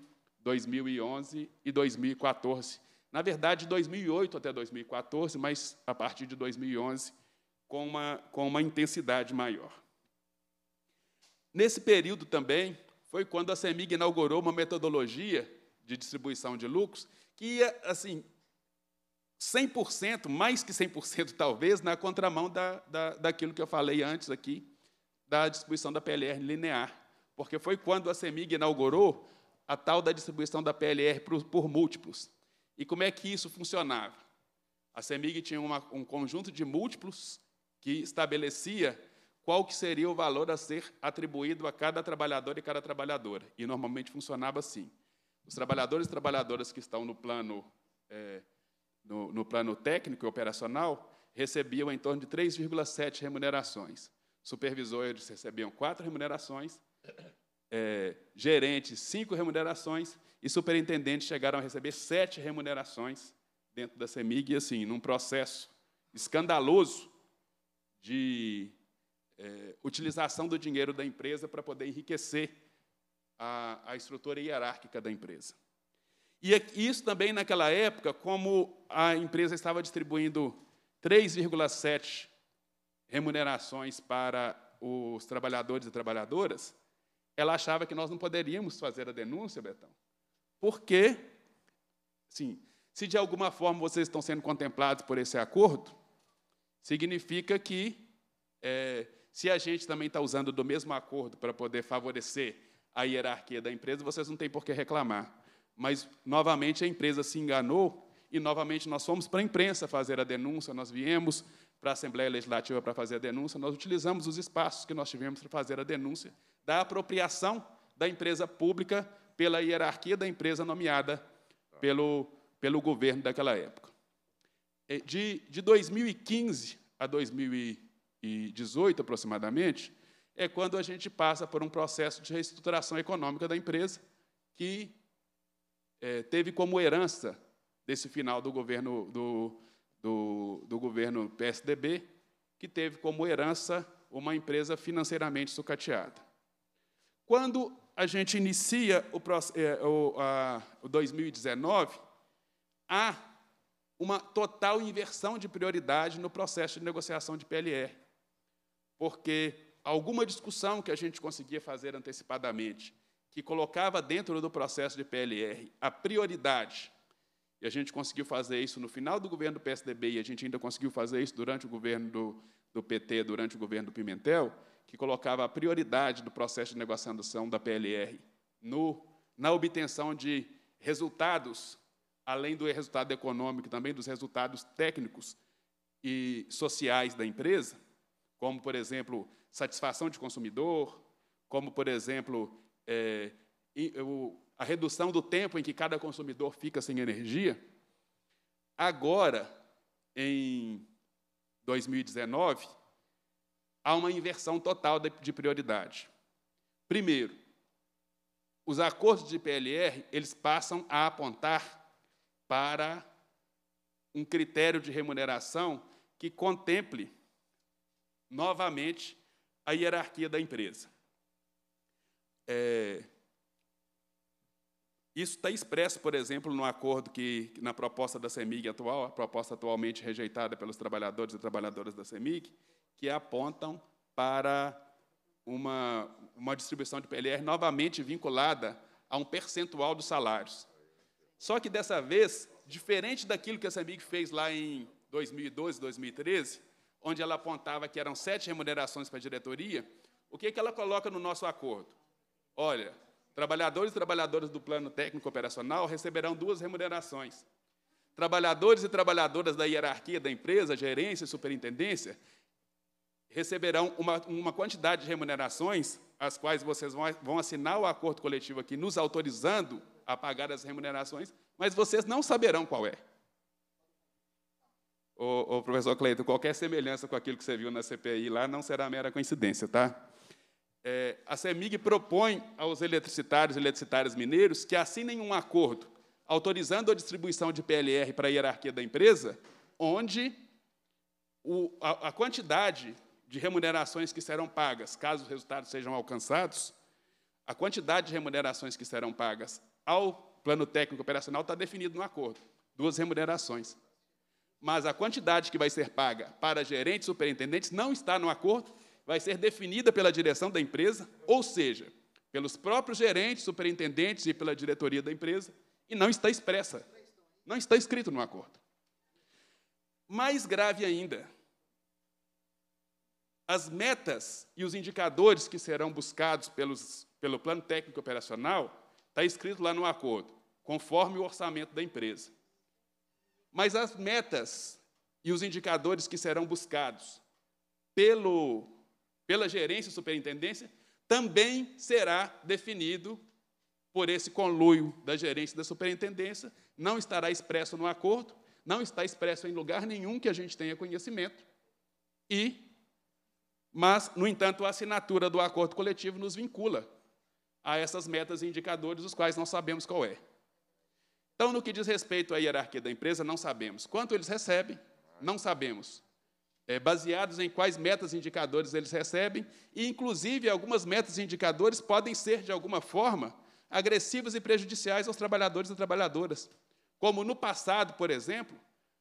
2011 e 2014. Na verdade, 2008 até 2014, mas a partir de 2011, com uma, com uma intensidade maior. Nesse período também, foi quando a CEMIG inaugurou uma metodologia de distribuição de lucros que ia, assim, 100%, mais que 100% talvez, na contramão da, da, daquilo que eu falei antes aqui, da distribuição da PLR linear. Porque foi quando a CEMIG inaugurou a tal da distribuição da PLR por, por múltiplos. E como é que isso funcionava? A CEMIG tinha uma, um conjunto de múltiplos que estabelecia qual que seria o valor a ser atribuído a cada trabalhador e cada trabalhadora. E normalmente funcionava assim. Os trabalhadores e trabalhadoras que estão no plano, é, no, no plano técnico e operacional recebiam em torno de 3,7 remunerações. Supervisores recebiam 4 remunerações, é, gerentes cinco remunerações e superintendentes chegaram a receber sete remunerações dentro da CEMIG, e assim, num processo escandaloso de é, utilização do dinheiro da empresa para poder enriquecer a, a estrutura hierárquica da empresa. E é, isso também naquela época, como a empresa estava distribuindo 3,7 remunerações para os trabalhadores e trabalhadoras, ela achava que nós não poderíamos fazer a denúncia, Betão. Porque, sim, se de alguma forma vocês estão sendo contemplados por esse acordo, significa que é, se a gente também está usando do mesmo acordo para poder favorecer a hierarquia da empresa, vocês não têm por que reclamar. Mas, novamente, a empresa se enganou e, novamente, nós fomos para a imprensa fazer a denúncia, nós viemos para a Assembleia Legislativa para fazer a denúncia, nós utilizamos os espaços que nós tivemos para fazer a denúncia, da apropriação da empresa pública pela hierarquia da empresa nomeada pelo, pelo governo daquela época. É, de, de 2015 a 2018, aproximadamente, é quando a gente passa por um processo de reestruturação econômica da empresa, que é, teve como herança desse final do governo do, do, do, governo PSDB, que teve como herança uma empresa financeiramente sucateada. Quando a gente inicia o, 2019, é, há uma total inversão de prioridade no processo de negociação de PLR, porque alguma discussão que a gente conseguia fazer antecipadamente, que colocava dentro do processo de PLR a prioridade, e a gente conseguiu fazer isso no final do governo do PSDB, e a gente ainda conseguiu fazer isso durante o governo do, do PT, durante o governo do Pimentel, que colocava a prioridade do processo de negociação da PLR no, na obtenção de resultados, além do resultado econômico, também dos resultados técnicos e sociais da empresa, como, por exemplo, satisfação de consumidor, como, por exemplo, é, a redução do tempo em que cada consumidor fica sem energia. Agora, em 2019, há uma inversão total de prioridade. Primeiro, os acordos de PLR eles passam a apontar para um critério de remuneração que contemple novamente a hierarquia da empresa. É, isso está expresso, por exemplo, no acordo que, na proposta da CEMIG atual, a proposta atualmente rejeitada pelos trabalhadores e trabalhadoras da CEMIG, que apontam para uma, uma distribuição de PLR novamente vinculada a um percentual dos salários. Só que dessa vez, diferente daquilo que a Samig fez lá em 2012, 2013, onde ela apontava que eram sete remunerações para a diretoria, o que, é que ela coloca no nosso acordo? Olha, trabalhadores e trabalhadoras do plano técnico operacional receberão duas remunerações. Trabalhadores e trabalhadoras da hierarquia da empresa, gerência e superintendência, receberão uma, uma quantidade de remunerações, as quais vocês vão, vão assinar o acordo coletivo aqui, nos autorizando a pagar as remunerações, mas vocês não saberão qual é. o professor Cleiton, qualquer semelhança com aquilo que você viu na CPI lá não será mera coincidência, tá? É, a CEMIG propõe aos eletricitários e eletricitárias mineiros que assinem um acordo autorizando a distribuição de PLR para a hierarquia da empresa, onde o, a, a quantidade de remunerações que serão pagas, caso os resultados sejam alcançados, a quantidade de remunerações que serão pagas ao plano técnico operacional está definido no acordo, duas remunerações. Mas a quantidade que vai ser paga para gerentes e superintendentes não está no acordo, vai ser definida pela direção da empresa, ou seja, pelos próprios gerentes, superintendentes e pela diretoria da empresa, e não está expressa. Não está escrito no acordo. Mais grave ainda, as metas e os indicadores que serão buscados pelos, pelo plano técnico operacional está escrito lá no acordo, conforme o orçamento da empresa. Mas as metas e os indicadores que serão buscados pelo, pela gerência e superintendência também será definido por esse conluio da gerência e da superintendência, não estará expresso no acordo, não está expresso em lugar nenhum que a gente tenha conhecimento, e mas, no entanto, a assinatura do acordo coletivo nos vincula a essas metas e indicadores, os quais não sabemos qual é. Então, no que diz respeito à hierarquia da empresa, não sabemos. Quanto eles recebem, não sabemos. É, baseados em quais metas e indicadores eles recebem, e, inclusive, algumas metas e indicadores podem ser, de alguma forma, agressivos e prejudiciais aos trabalhadores e trabalhadoras. Como no passado, por exemplo,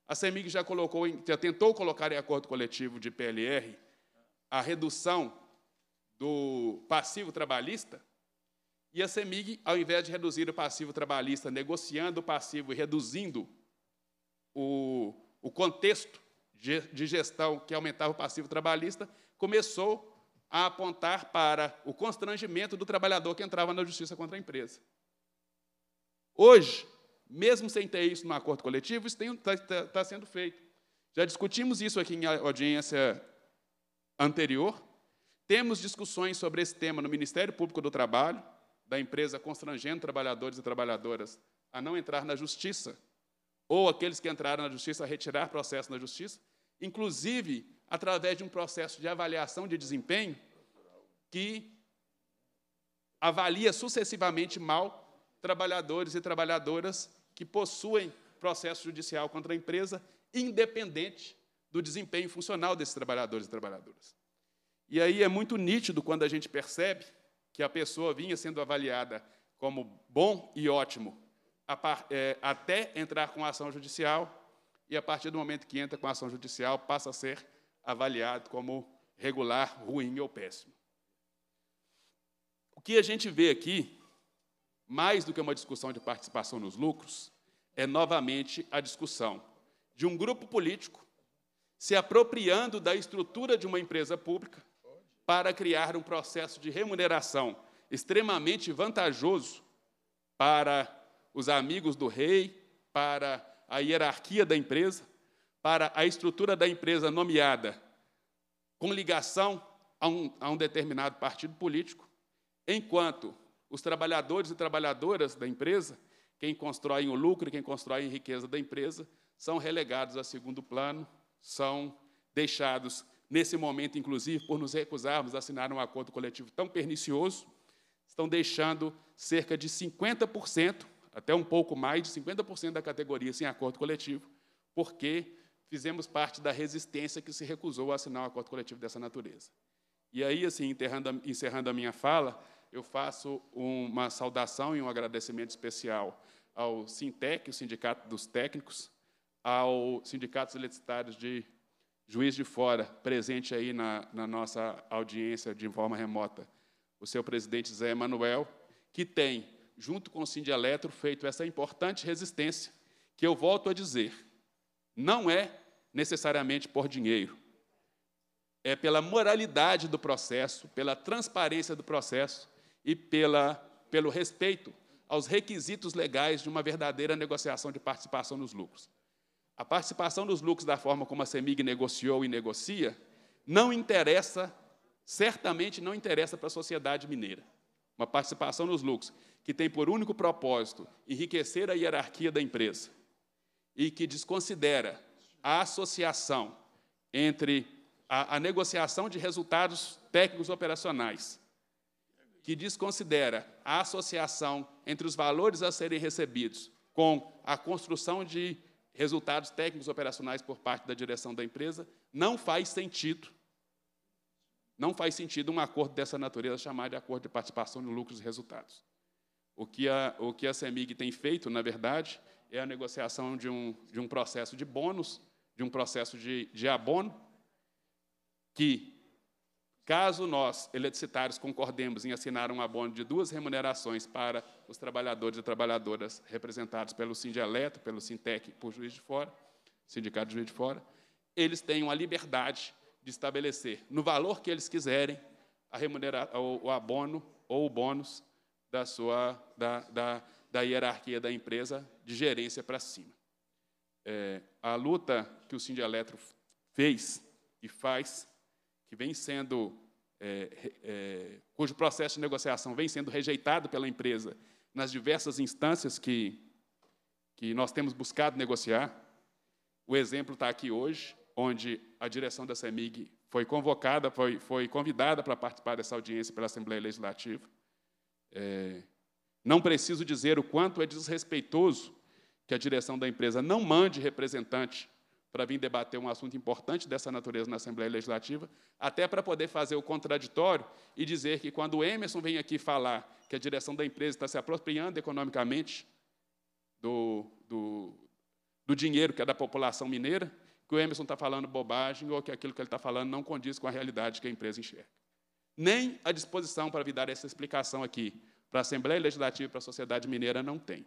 a CEMIG já colocou, já tentou colocar em acordo coletivo de PLR a redução do passivo trabalhista, e a CEMIG, ao invés de reduzir o passivo trabalhista, negociando o passivo e reduzindo o, o contexto de gestão que aumentava o passivo trabalhista, começou a apontar para o constrangimento do trabalhador que entrava na justiça contra a empresa. Hoje, mesmo sem ter isso no acordo coletivo, isso está tá, tá sendo feito. Já discutimos isso aqui em audiência anterior. Temos discussões sobre esse tema no Ministério Público do Trabalho, da empresa constrangendo trabalhadores e trabalhadoras a não entrar na justiça, ou aqueles que entraram na justiça a retirar processo na justiça, inclusive através de um processo de avaliação de desempenho que avalia sucessivamente mal trabalhadores e trabalhadoras que possuem processo judicial contra a empresa, independente do desempenho funcional desses trabalhadores e trabalhadoras. E aí é muito nítido quando a gente percebe que a pessoa vinha sendo avaliada como bom e ótimo par, é, até entrar com a ação judicial, e a partir do momento que entra com a ação judicial, passa a ser avaliado como regular, ruim ou péssimo. O que a gente vê aqui, mais do que uma discussão de participação nos lucros, é novamente a discussão de um grupo político se apropriando da estrutura de uma empresa pública para criar um processo de remuneração extremamente vantajoso para os amigos do rei, para a hierarquia da empresa, para a estrutura da empresa nomeada com ligação a um, a um determinado partido político, enquanto os trabalhadores e trabalhadoras da empresa, quem constroem o lucro, quem constrói a riqueza da empresa, são relegados a segundo plano são deixados nesse momento, inclusive, por nos recusarmos a assinar um acordo coletivo tão pernicioso, estão deixando cerca de 50%, até um pouco mais de 50% da categoria sem acordo coletivo, porque fizemos parte da resistência que se recusou a assinar um acordo coletivo dessa natureza. E aí, assim, encerrando a minha fala, eu faço uma saudação e um agradecimento especial ao Sintec, o Sindicato dos Técnicos, ao Sindicato Eletricitários de Juiz de Fora, presente aí na, na nossa audiência de forma remota, o seu presidente Zé Emanuel, que tem, junto com o Sindieletro, feito essa importante resistência, que eu volto a dizer, não é necessariamente por dinheiro, é pela moralidade do processo, pela transparência do processo e pela, pelo respeito aos requisitos legais de uma verdadeira negociação de participação nos lucros. A participação dos lucros da forma como a CEMIG negociou e negocia não interessa, certamente não interessa para a sociedade mineira. Uma participação nos lucros que tem por único propósito enriquecer a hierarquia da empresa e que desconsidera a associação entre a, a negociação de resultados técnicos operacionais, que desconsidera a associação entre os valores a serem recebidos com a construção de resultados técnicos operacionais por parte da direção da empresa, não faz sentido. Não faz sentido um acordo dessa natureza chamado de acordo de participação de lucros e resultados. O que a, o que a CEMIG tem feito, na verdade, é a negociação de um, de um processo de bônus, de um processo de, de abono, que Caso nós, eletricitários, concordemos em assinar um abono de duas remunerações para os trabalhadores e trabalhadoras representados pelo Sindeleto, pelo Sintec, por juiz de fora, sindicato de juiz de fora, eles tenham a liberdade de estabelecer, no valor que eles quiserem, a o, abono ou o bônus da sua da, da, da hierarquia da empresa de gerência para cima. É, a luta que o Sindialetro fez e faz que vem sendo, é, é, cujo processo de negociação vem sendo rejeitado pela empresa nas diversas instâncias que, que nós temos buscado negociar. O exemplo está aqui hoje, onde a direção da CEMIG foi convocada, foi, foi convidada para participar dessa audiência pela Assembleia Legislativa. É, não preciso dizer o quanto é desrespeitoso que a direção da empresa não mande representante para vir debater um assunto importante dessa natureza na Assembleia Legislativa, até para poder fazer o contraditório e dizer que quando o Emerson vem aqui falar que a direção da empresa está se apropriando economicamente do, do, do dinheiro que é da população mineira, que o Emerson está falando bobagem ou que aquilo que ele está falando não condiz com a realidade que a empresa enxerga. Nem a disposição para vir dar essa explicação aqui para a Assembleia Legislativa e para a sociedade mineira não tem.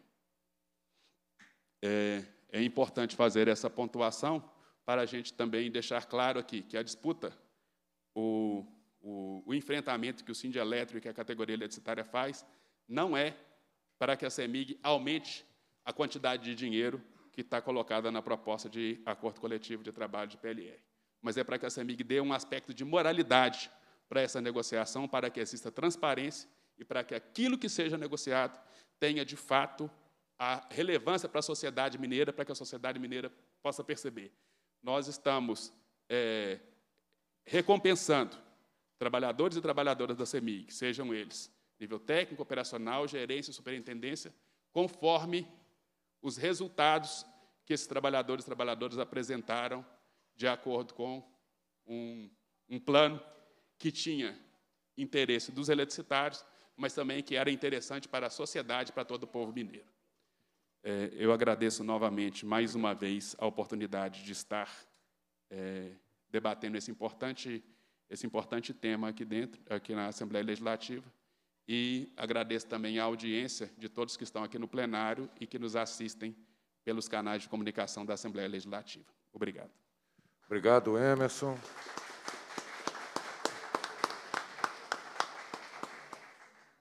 É, é importante fazer essa pontuação para a gente também deixar claro aqui que a disputa, o, o, o enfrentamento que o Cindy Elétrico e a categoria eletricitária faz, não é para que a CEMIG aumente a quantidade de dinheiro que está colocada na proposta de acordo coletivo de trabalho de PLR. Mas é para que a CEMIG dê um aspecto de moralidade para essa negociação, para que exista transparência e para que aquilo que seja negociado tenha, de fato, a relevância para a sociedade mineira, para que a sociedade mineira possa perceber. Nós estamos é, recompensando trabalhadores e trabalhadoras da CEMIG, sejam eles nível técnico, operacional, gerência, superintendência, conforme os resultados que esses trabalhadores e trabalhadoras apresentaram de acordo com um, um plano que tinha interesse dos eletricitários, mas também que era interessante para a sociedade, para todo o povo mineiro. É, eu agradeço novamente, mais uma vez, a oportunidade de estar é, debatendo esse importante, esse importante tema aqui dentro, aqui na Assembleia Legislativa. E agradeço também a audiência de todos que estão aqui no plenário e que nos assistem pelos canais de comunicação da Assembleia Legislativa. Obrigado. Obrigado, Emerson.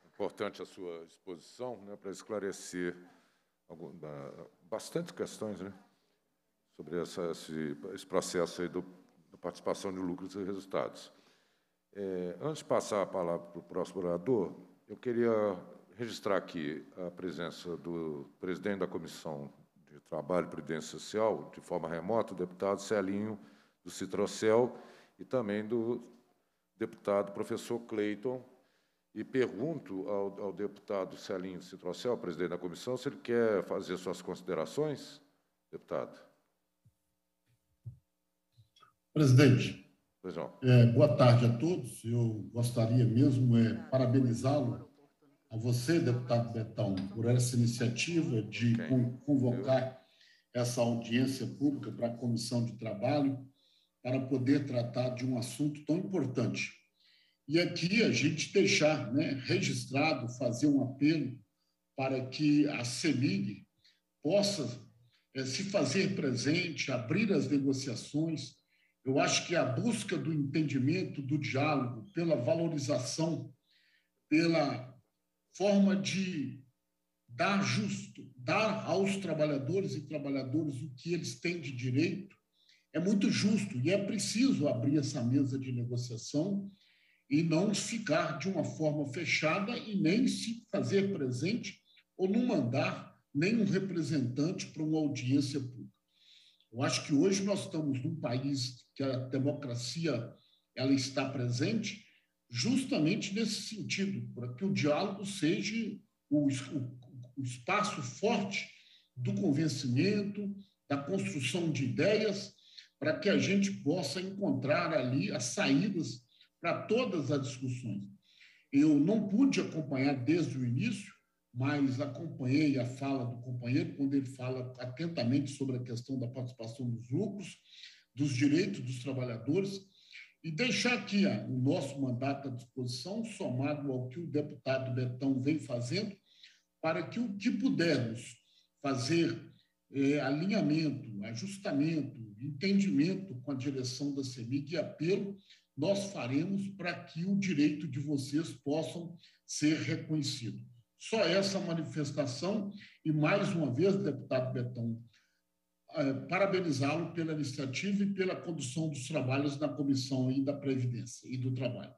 Importante a sua exposição né, para esclarecer bastante questões né, sobre essa, esse, esse, processo aí do, da participação de lucros e resultados. É, antes de passar a palavra para o próximo orador, eu queria registrar aqui a presença do presidente da Comissão de Trabalho e Previdência Social, de forma remota, o deputado Celinho do Citrocel, e também do deputado professor Cleiton, e pergunto ao, ao deputado Celinho Citrocel, presidente da comissão, se ele quer fazer suas considerações, deputado. Presidente, é, boa tarde a todos. Eu gostaria mesmo é, parabenizá-lo, a você, deputado Betão, por essa iniciativa de convocar essa audiência pública para a Comissão de Trabalho para poder tratar de um assunto tão importante e aqui a gente deixar né, registrado, fazer um apelo para que a CEMIG possa é, se fazer presente, abrir as negociações. Eu acho que a busca do entendimento, do diálogo, pela valorização, pela forma de dar justo, dar aos trabalhadores e trabalhadoras o que eles têm de direito, é muito justo e é preciso abrir essa mesa de negociação e não ficar de uma forma fechada e nem se fazer presente ou não mandar nenhum representante para uma audiência pública. Eu acho que hoje nós estamos num país que a democracia ela está presente justamente nesse sentido, para que o diálogo seja o, o, o espaço forte do convencimento, da construção de ideias, para que a gente possa encontrar ali as saídas para todas as discussões. Eu não pude acompanhar desde o início, mas acompanhei a fala do companheiro quando ele fala atentamente sobre a questão da participação dos lucros, dos direitos dos trabalhadores, e deixar aqui ó, o nosso mandato à disposição, somado ao que o deputado Betão vem fazendo, para que o que pudermos fazer é, alinhamento, ajustamento, entendimento com a direção da CEMIG e apelo, nós faremos para que o direito de vocês possam ser reconhecido. Só essa manifestação e mais uma vez, deputado Betão, é, parabenizá-lo pela iniciativa e pela condução dos trabalhos na comissão e da previdência e do trabalho.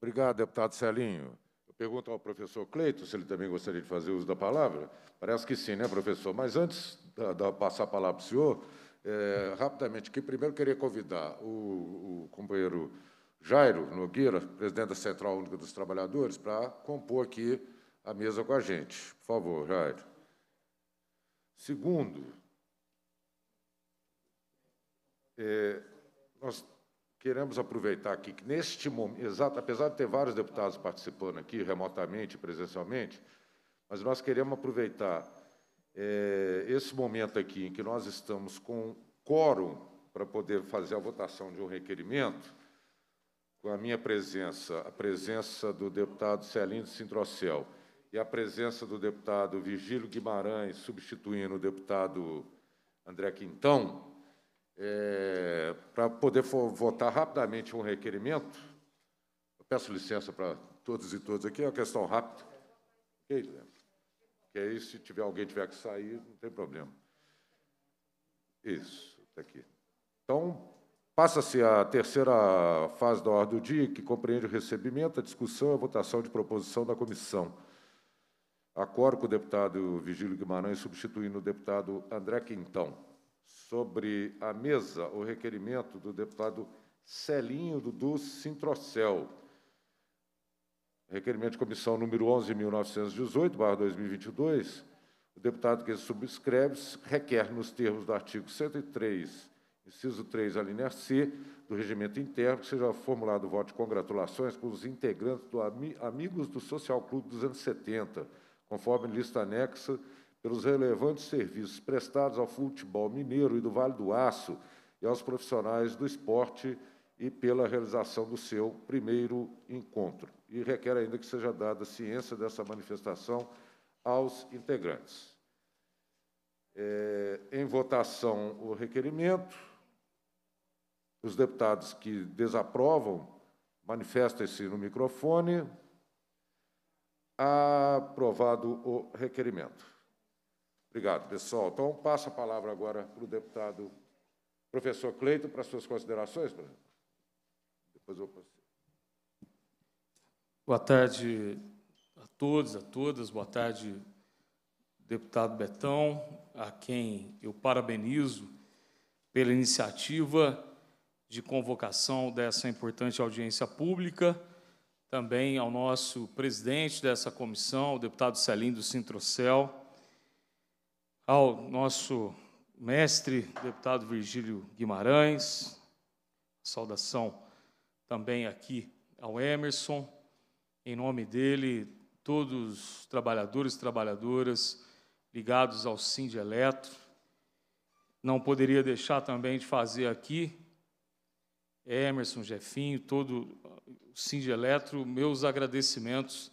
Obrigado, deputado Celinho. Eu pergunto ao professor Cleito se ele também gostaria de fazer uso da palavra. Parece que sim, né, professor? Mas antes de passar a palavra para o senhor, é, rapidamente, que primeiro queria convidar o, o companheiro Jairo Nogueira, presidente da Central Única dos Trabalhadores, para compor aqui a mesa com a gente. Por favor, Jairo. Segundo, é, nós queremos aproveitar aqui que, neste momento, exato, apesar de ter vários deputados participando aqui, remotamente, presencialmente, mas nós queremos aproveitar é, esse momento aqui em que nós estamos com quórum para poder fazer a votação de um requerimento, com a minha presença, a presença do deputado Celino de Sintrocel e a presença do deputado Virgílio Guimarães, substituindo o deputado André Quintão, é, para poder votar rapidamente um requerimento, eu peço licença para todos e todas aqui, é uma questão rápida. Okay, que aí, se tiver alguém tiver que sair, não tem problema. Isso, está aqui. Então, passa-se a terceira fase da ordem do dia, que compreende o recebimento, a discussão e a votação de proposição da comissão. Acordo com o deputado Vigílio Guimarães, substituindo o deputado André Quintão. Sobre a mesa, o requerimento do deputado Celinho Dudu Sintrocel requerimento de comissão número 11.918/2022, o deputado que subscreve requer, nos termos do artigo 103, inciso 3, alínea C, do regimento interno, que seja formulado o voto de congratulações com os integrantes do Ami Amigos do Social Clube dos anos 70, conforme lista anexa, pelos relevantes serviços prestados ao futebol mineiro e do Vale do Aço e aos profissionais do esporte e pela realização do seu primeiro encontro e requer ainda que seja dada ciência dessa manifestação aos integrantes. É, em votação o requerimento, os deputados que desaprovam manifestem-se no microfone. Aprovado o requerimento. Obrigado, pessoal. Então, passa a palavra agora para o deputado professor Cleito para suas considerações. Depois eu posso... Boa tarde a todos, a todas. Boa tarde, deputado Betão, a quem eu parabenizo pela iniciativa de convocação dessa importante audiência pública. Também ao nosso presidente dessa comissão, o deputado Celindo do Sintrocel, ao nosso mestre, deputado Virgílio Guimarães, saudação também aqui ao Emerson em nome dele, todos os trabalhadores e trabalhadoras ligados ao Sind Eletro. Não poderia deixar também de fazer aqui, Emerson, Jefinho, todo o Sind Eletro, meus agradecimentos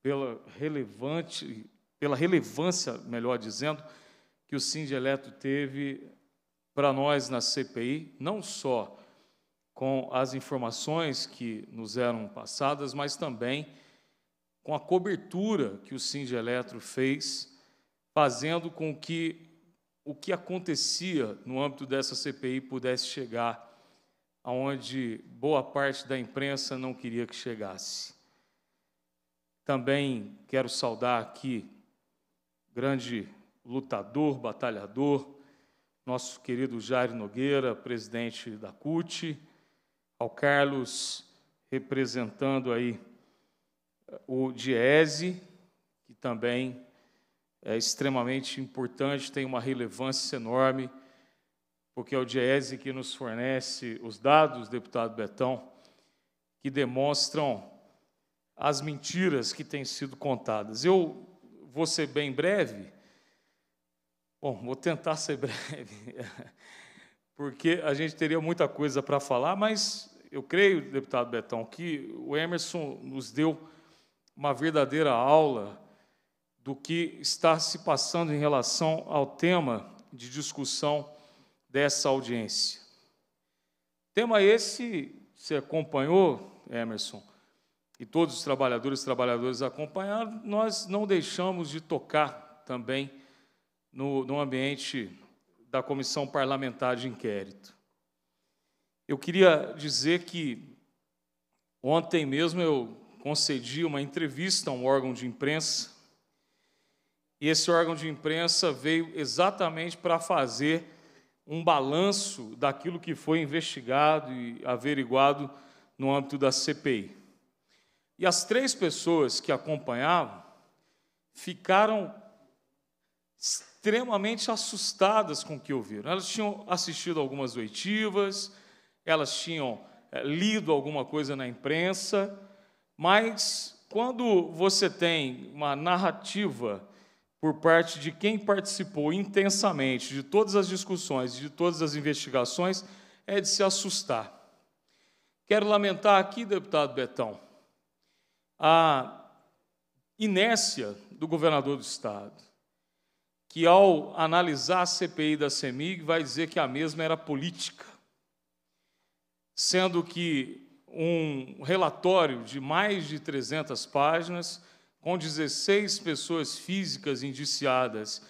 pela relevante, pela relevância, melhor dizendo, que o Sind Eletro teve para nós na CPI, não só com as informações que nos eram passadas, mas também com a cobertura que o Sind Eletro fez, fazendo com que o que acontecia no âmbito dessa CPI pudesse chegar aonde boa parte da imprensa não queria que chegasse. Também quero saudar aqui grande lutador, batalhador, nosso querido Jair Nogueira, presidente da CUT, ao Carlos, representando aí eh, o Diese, que também é extremamente importante, tem uma relevância enorme, porque é o Diese que nos fornece os dados, deputado Betão, que demonstram as mentiras que têm sido contadas. Eu vou ser bem breve. Bom, vou tentar ser breve porque a gente teria muita coisa para falar, mas eu creio, deputado Betão, que o Emerson nos deu uma verdadeira aula do que está se passando em relação ao tema de discussão dessa audiência. Tema esse, você acompanhou, Emerson, e todos os trabalhadores e trabalhadoras acompanharam, nós não deixamos de tocar também no, no ambiente da Comissão Parlamentar de Inquérito. Eu queria dizer que ontem mesmo eu concedi uma entrevista a um órgão de imprensa e esse órgão de imprensa veio exatamente para fazer um balanço daquilo que foi investigado e averiguado no âmbito da CPI. E as três pessoas que acompanhavam ficaram extremamente assustadas com o que ouviram. Elas tinham assistido algumas oitivas, elas tinham eh, lido alguma coisa na imprensa, mas quando você tem uma narrativa por parte de quem participou intensamente de todas as discussões, de todas as investigações, é de se assustar. Quero lamentar aqui, deputado Betão, a inércia do governador do Estado que, ao analisar a CPI da CEMIG, vai dizer que a mesma era política, sendo que um relatório de mais de 300 páginas, com 16 pessoas físicas indiciadas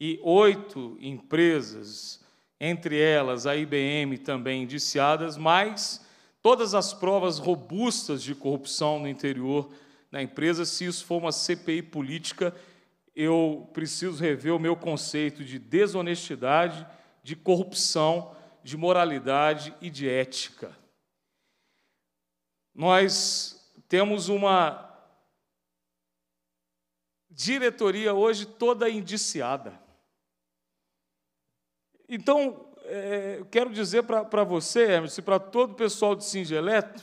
e oito empresas, entre elas a IBM também indiciadas, mais todas as provas robustas de corrupção no interior da empresa, se isso for uma CPI política eu preciso rever o meu conceito de desonestidade, de corrupção, de moralidade e de ética. Nós temos uma diretoria hoje toda indiciada. Então, é, eu quero dizer para você, Hermes, e para todo o pessoal de Singeleto,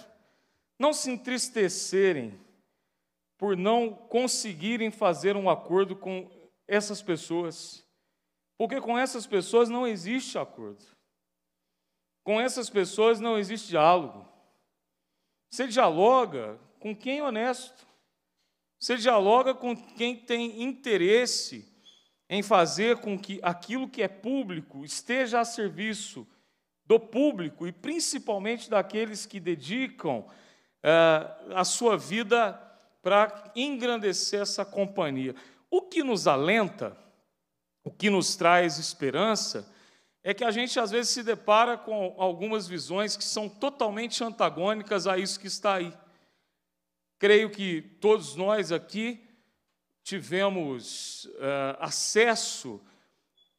não se entristecerem por não conseguirem fazer um acordo com essas pessoas. Porque com essas pessoas não existe acordo. Com essas pessoas não existe diálogo. Você dialoga com quem é honesto. Você dialoga com quem tem interesse em fazer com que aquilo que é público esteja a serviço do público e principalmente daqueles que dedicam uh, a sua vida para engrandecer essa companhia. O que nos alenta, o que nos traz esperança, é que a gente às vezes se depara com algumas visões que são totalmente antagônicas a isso que está aí. Creio que todos nós aqui tivemos uh, acesso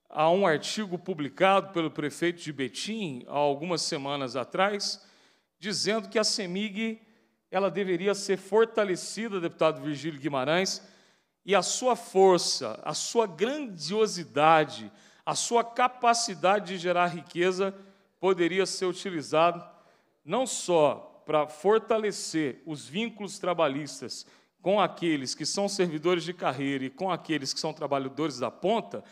a um artigo publicado pelo prefeito de Betim há algumas semanas atrás, dizendo que a CEMIG ela deveria ser fortalecida, deputado Virgílio Guimarães, e a sua força, a sua grandiosidade, a sua capacidade de gerar riqueza poderia ser utilizada não só para fortalecer os vínculos trabalhistas com aqueles que são servidores de carreira e com aqueles que são trabalhadores da ponta,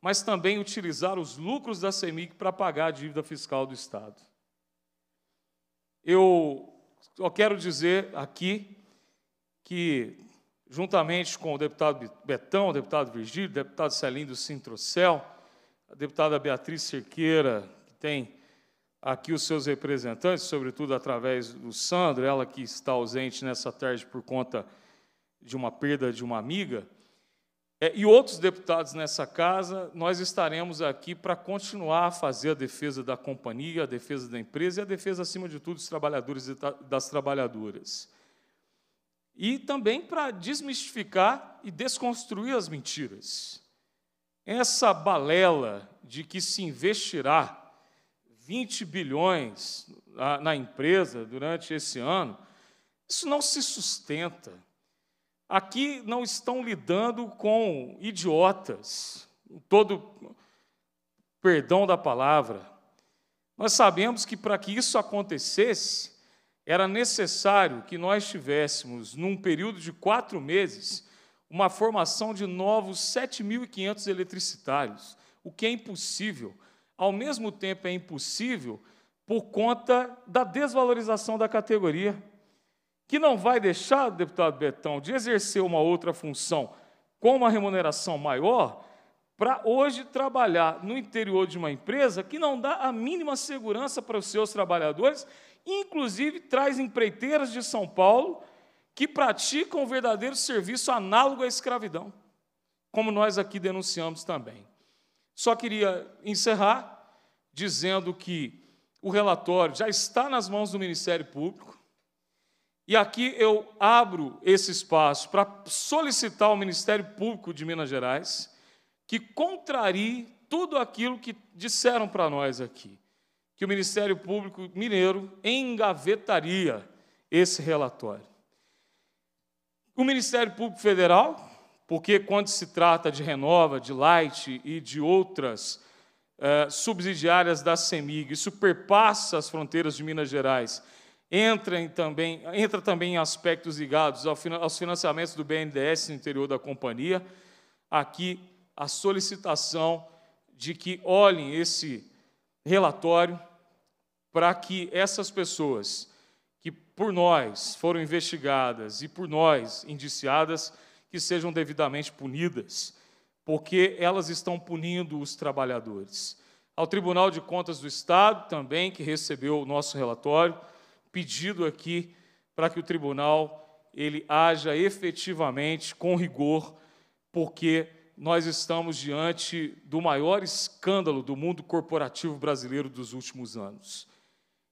mas também utilizar os lucros da CEMIG para pagar a dívida fiscal do Estado. Eu só quero dizer aqui que, juntamente com o deputado Betão, o deputado Virgílio, o deputado Celindo do Sintrocel, a deputada Beatriz Cerqueira, que tem aqui os seus representantes, sobretudo através do Sandro, ela que está ausente nessa tarde por conta de uma perda de uma amiga, é, e outros deputados nessa casa, nós estaremos aqui para continuar a fazer a defesa da companhia, a defesa da empresa e a defesa, acima de tudo, dos trabalhadores e das trabalhadoras. E também para desmistificar e desconstruir as mentiras. Essa balela de que se investirá 20 bilhões na empresa durante esse ano, isso não se sustenta. Aqui não estão lidando com idiotas, todo perdão da palavra. Nós sabemos que para que isso acontecesse, era necessário que nós tivéssemos, num período de quatro meses, uma formação de novos 7.500 eletricitários, o que é impossível. Ao mesmo tempo, é impossível por conta da desvalorização da categoria que não vai deixar, deputado Betão, de exercer uma outra função com uma remuneração maior, para hoje trabalhar no interior de uma empresa que não dá a mínima segurança para os seus trabalhadores, inclusive traz empreiteiras de São Paulo que praticam um verdadeiro serviço análogo à escravidão, como nós aqui denunciamos também. Só queria encerrar dizendo que o relatório já está nas mãos do Ministério Público, e aqui eu abro esse espaço para solicitar ao Ministério Público de Minas Gerais que contrarie tudo aquilo que disseram para nós aqui, que o Ministério Público Mineiro engavetaria esse relatório. O Ministério Público Federal, porque quando se trata de Renova, de Light e de outras eh, subsidiárias da CEMIG, isso perpassa as fronteiras de Minas Gerais Entra também, entra também em aspectos ligados aos financiamentos do BNDES no interior da companhia. Aqui, a solicitação de que olhem esse relatório para que essas pessoas que por nós foram investigadas e por nós indiciadas, que sejam devidamente punidas, porque elas estão punindo os trabalhadores. Ao Tribunal de Contas do Estado também, que recebeu o nosso relatório, pedido aqui para que o tribunal ele haja efetivamente com rigor, porque nós estamos diante do maior escândalo do mundo corporativo brasileiro dos últimos anos.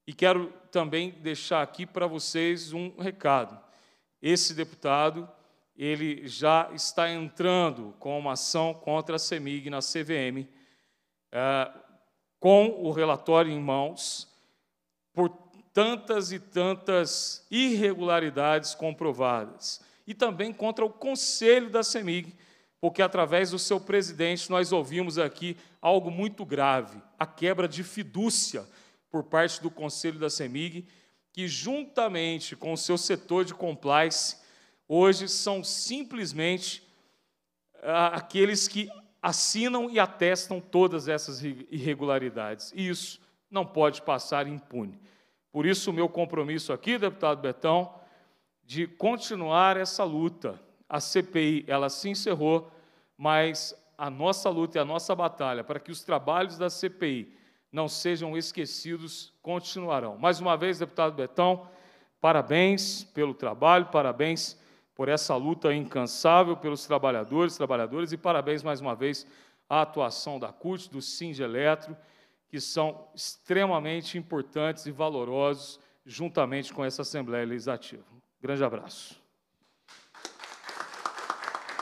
E quero também deixar aqui para vocês um recado. Esse deputado, ele já está entrando com uma ação contra a CEMIG na CVM, eh, com o relatório em mãos, por tantas e tantas irregularidades comprovadas. E também contra o conselho da CEMIG, porque através do seu presidente nós ouvimos aqui algo muito grave, a quebra de fidúcia por parte do conselho da CEMIG, que juntamente com o seu setor de compliance, hoje são simplesmente ah, aqueles que assinam e atestam todas essas irregularidades. E isso não pode passar impune. Por isso, o meu compromisso aqui, deputado Betão, de continuar essa luta. A CPI, ela se encerrou, mas a nossa luta e a nossa batalha para que os trabalhos da CPI não sejam esquecidos continuarão. Mais uma vez, deputado Betão, parabéns pelo trabalho, parabéns por essa luta incansável pelos trabalhadores, trabalhadoras, e parabéns mais uma vez à atuação da CUT, do Singe Eletro que são extremamente importantes e valorosos juntamente com essa Assembleia Legislativa. Grande abraço.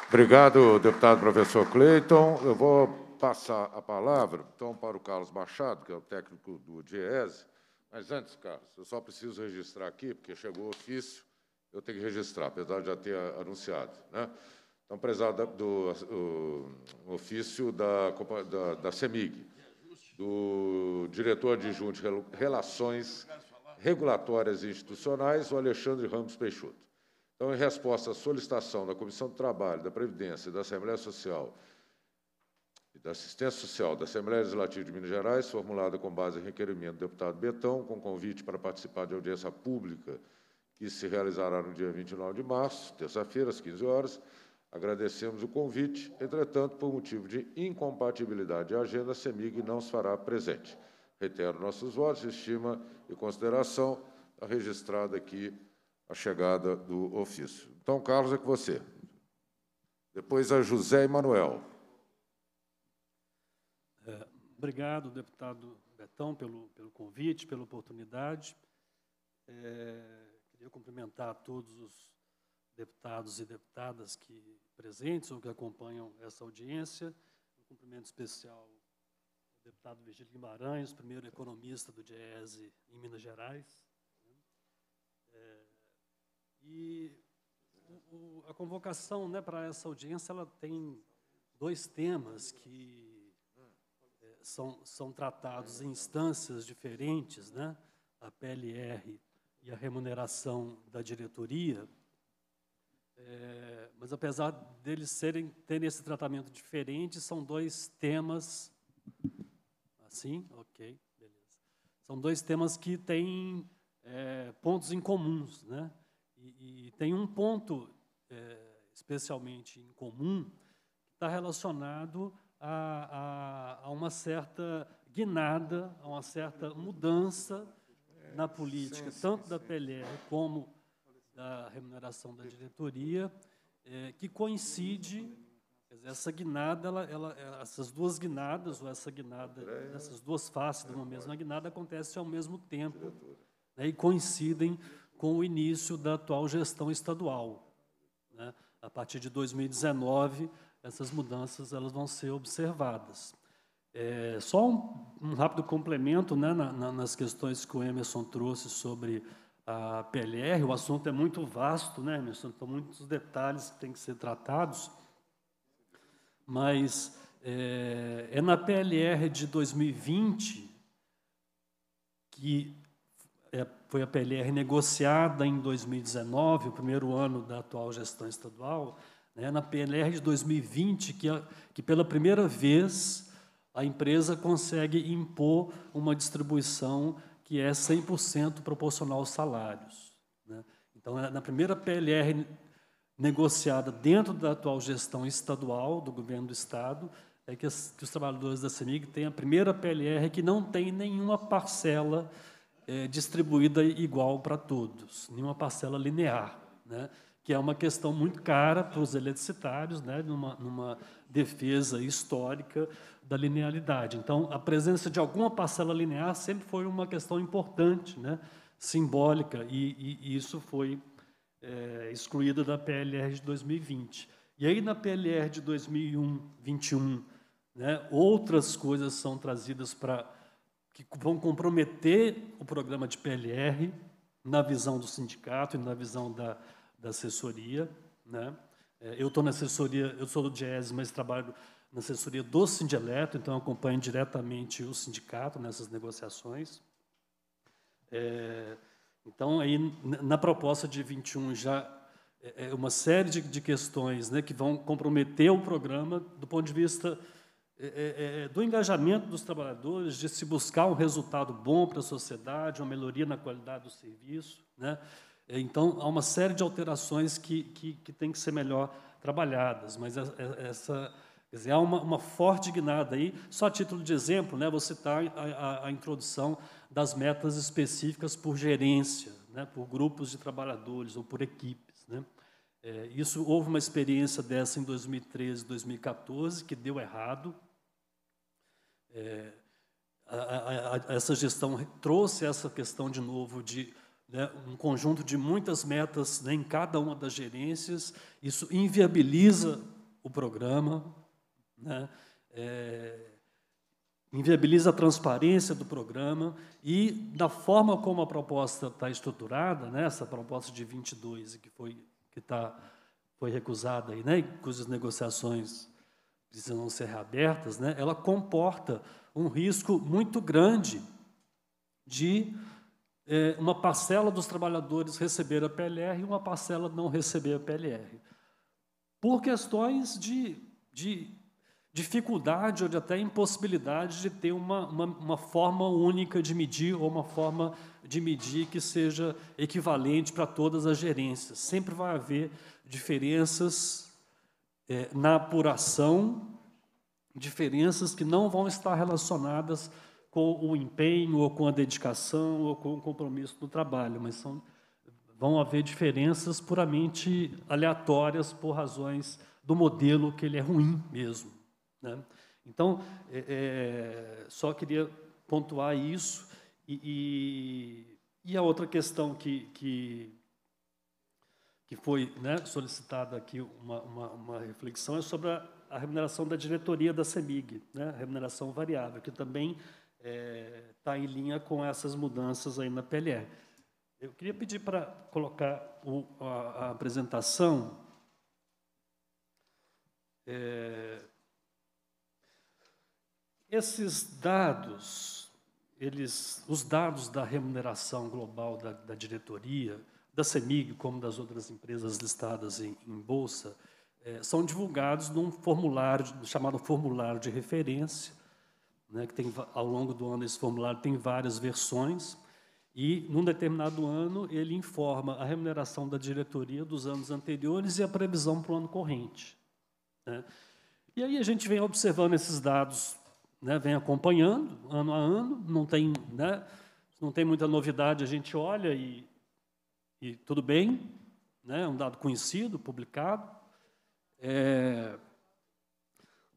Obrigado, deputado professor Cleiton. Eu vou passar a palavra, então, para o Carlos Machado, que é o técnico do DIESE. Mas antes, Carlos, eu só preciso registrar aqui, porque chegou o ofício, eu tenho que registrar, apesar de já ter anunciado. Né? Então, prezado do, do ofício da, da, da CEMIG, do diretor adjunto de Relações Regulatórias e Institucionais, o Alexandre Ramos Peixoto. Então, em resposta à solicitação da Comissão do Trabalho, da Previdência e da Assembleia Social e da Assistência Social da Assembleia Legislativa de Minas Gerais, formulada com base em requerimento do deputado Betão, com convite para participar de audiência pública que se realizará no dia 29 de março, terça-feira, às 15 horas, Agradecemos o convite, entretanto, por motivo de incompatibilidade de agenda, a CEMIG não se fará presente. Reitero nossos votos, estima e consideração, está registrada aqui a chegada do ofício. Então, Carlos, é com você. Depois a José Emanuel. É, obrigado, deputado Betão, pelo, pelo convite, pela oportunidade. É, queria cumprimentar todos os deputados e deputadas que presentes ou que acompanham essa audiência. Um cumprimento especial ao deputado Virgílio Guimarães, primeiro economista do DIESE em Minas Gerais. Né? É, e o, a convocação né, para essa audiência ela tem dois temas que é, são, são tratados em instâncias diferentes, né? a PLR e a remuneração da diretoria. É, mas apesar deles serem, terem esse tratamento diferente, são dois temas. Assim? Ok, beleza. São dois temas que têm é, pontos em comuns. Né? E, e tem um ponto é, especialmente em comum que está relacionado a, a, a uma certa guinada, a uma certa mudança na política, tanto da Pelé como da remuneração da diretoria, é, que coincide, dizer, essa guinada, ela, ela, é, essas duas guinadas, ou essa guinada, essas duas faces de uma mesma guinada, acontecem ao mesmo tempo né, e coincidem com o início da atual gestão estadual. Né? A partir de 2019, essas mudanças elas vão ser observadas. É, só um, um, rápido complemento né, na, na, nas questões que o Emerson trouxe sobre a PLR, o assunto é muito vasto, né, Emerson? Então, muitos detalhes que têm que ser tratados. Mas é, é na PLR de 2020 que é, foi a PLR negociada em 2019, o primeiro ano da atual gestão estadual, né, na PLR de 2020, que, a, que pela primeira vez a empresa consegue impor uma distribuição que é 100% proporcional aos salários. Né? Então, na primeira PLR negociada dentro da atual gestão estadual do governo do Estado, é que, as, que os trabalhadores da CEMIG têm a primeira PLR que não tem nenhuma parcela é, distribuída igual para todos, nenhuma parcela linear, né? que é uma questão muito cara para os eletricitários, né? numa, numa defesa histórica da linealidade. Então, a presença de alguma parcela linear sempre foi uma questão importante, né? simbólica, e, e, e isso foi é, eh, excluído da PLR de 2020. E aí, na PLR de 2021, 21, né, outras coisas são trazidas para que vão comprometer o programa de PLR na visão do sindicato e na visão da, da assessoria, né? É, eu estou na assessoria, eu sou do GES, mas trabalho na assessoria do Sindeleto, então acompanho diretamente o sindicato nessas negociações. É, então, aí, na proposta de 21, já é, é uma série de, de questões né, que vão comprometer o programa do ponto de vista é, é, é, do engajamento dos trabalhadores, de se buscar um resultado bom para a sociedade, uma melhoria na qualidade do serviço. Né? É, então, há uma série de alterações que, que, que tem que ser melhor trabalhadas, mas é, é, essa, Quer dizer, há uma, uma, forte guinada aí. Só a título de exemplo, né, vou citar a, a, a introdução das metas específicas por gerência, né, por grupos de trabalhadores ou por equipes. Né. É, isso houve uma experiência dessa em 2013, 2014 que deu errado. É, a, essa gestão trouxe essa questão de novo de né, um conjunto de muitas metas né, em cada uma das gerências, isso inviabiliza o programa, né, é, inviabiliza a transparência do programa e, da forma como a proposta está estruturada, né, essa proposta de 22 que foi que tá, foi recusada, aí, né, cujas negociações precisam ser reabertas, né, ela comporta um risco muito grande de é, uma parcela dos trabalhadores receber a PLR e uma parcela não receber a PLR. Por questões de, de dificuldade ou de até impossibilidade de ter uma, uma, uma, forma única de medir ou uma forma de medir que seja equivalente para todas as gerências. Sempre vai haver diferenças é, na apuração, diferenças que não vão estar relacionadas com o empenho, ou com a dedicação, ou com o compromisso do trabalho, mas são, vão haver diferenças puramente aleatórias por razões do modelo que ele é ruim mesmo. Né? Então, é, é, só queria pontuar isso. E, e, e a outra questão que, que, que foi né, solicitada aqui uma, uma, uma, reflexão é sobre a, a remuneração da diretoria da CEMIG, né, remuneração variável, que também está é, tá em linha com essas mudanças aí na PLR. Eu queria pedir para colocar o, a, a, apresentação. É, esses dados, eles, os dados da remuneração global da, da, diretoria, da CEMIG, como das outras empresas listadas em, em bolsa, é, são divulgados num formulário chamado formulário de referência, né, que tem ao longo do ano esse formulário tem várias versões e num determinado ano ele informa a remuneração da diretoria dos anos anteriores e a previsão para o ano corrente. Né. E aí a gente vem observando esses dados, né, vem acompanhando ano a ano, não tem, né, não tem muita novidade, a gente olha e, e tudo bem, né, é um dado conhecido, publicado. É,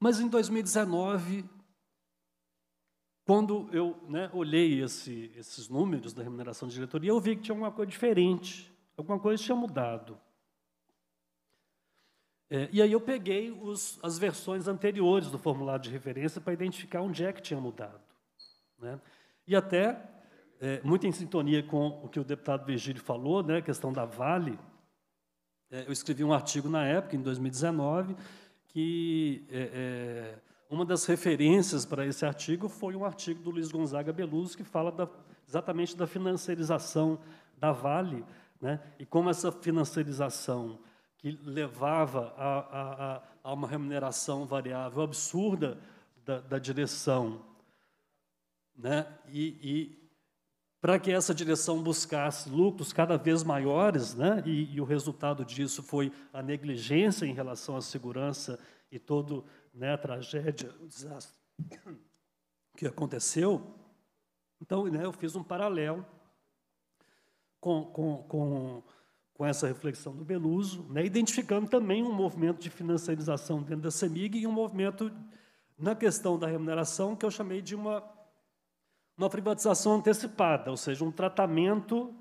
mas em 2019 quando eu né, olhei esse, esses números da remuneração de diretoria, eu vi que tinha alguma coisa diferente, alguma coisa tinha mudado. É, e aí eu peguei os, as versões anteriores do formulário de referência para identificar onde é que tinha mudado. Né? E até, é, muito em sintonia com o que o deputado Virgílio falou, né, a questão da Vale, é, eu escrevi um artigo na época, em 2019, que é, é, uma das referências para esse artigo foi um artigo do Luiz Gonzaga Beluso que fala da, exatamente da financiarização da Vale né, e como essa financiarização que levava a, a, a uma remuneração variável absurda da, da direção né, e, e para que essa direção buscasse lucros cada vez maiores, né, e, e o resultado disso foi a negligência em relação à segurança e todo né, a tragédia, o desastre que aconteceu. Então, né, eu fiz um paralelo com, com, com, com essa reflexão do Beluso, né, identificando também um movimento de financiarização dentro da CEMIG e um movimento na questão da remuneração que eu chamei de uma, uma privatização antecipada, ou seja, um tratamento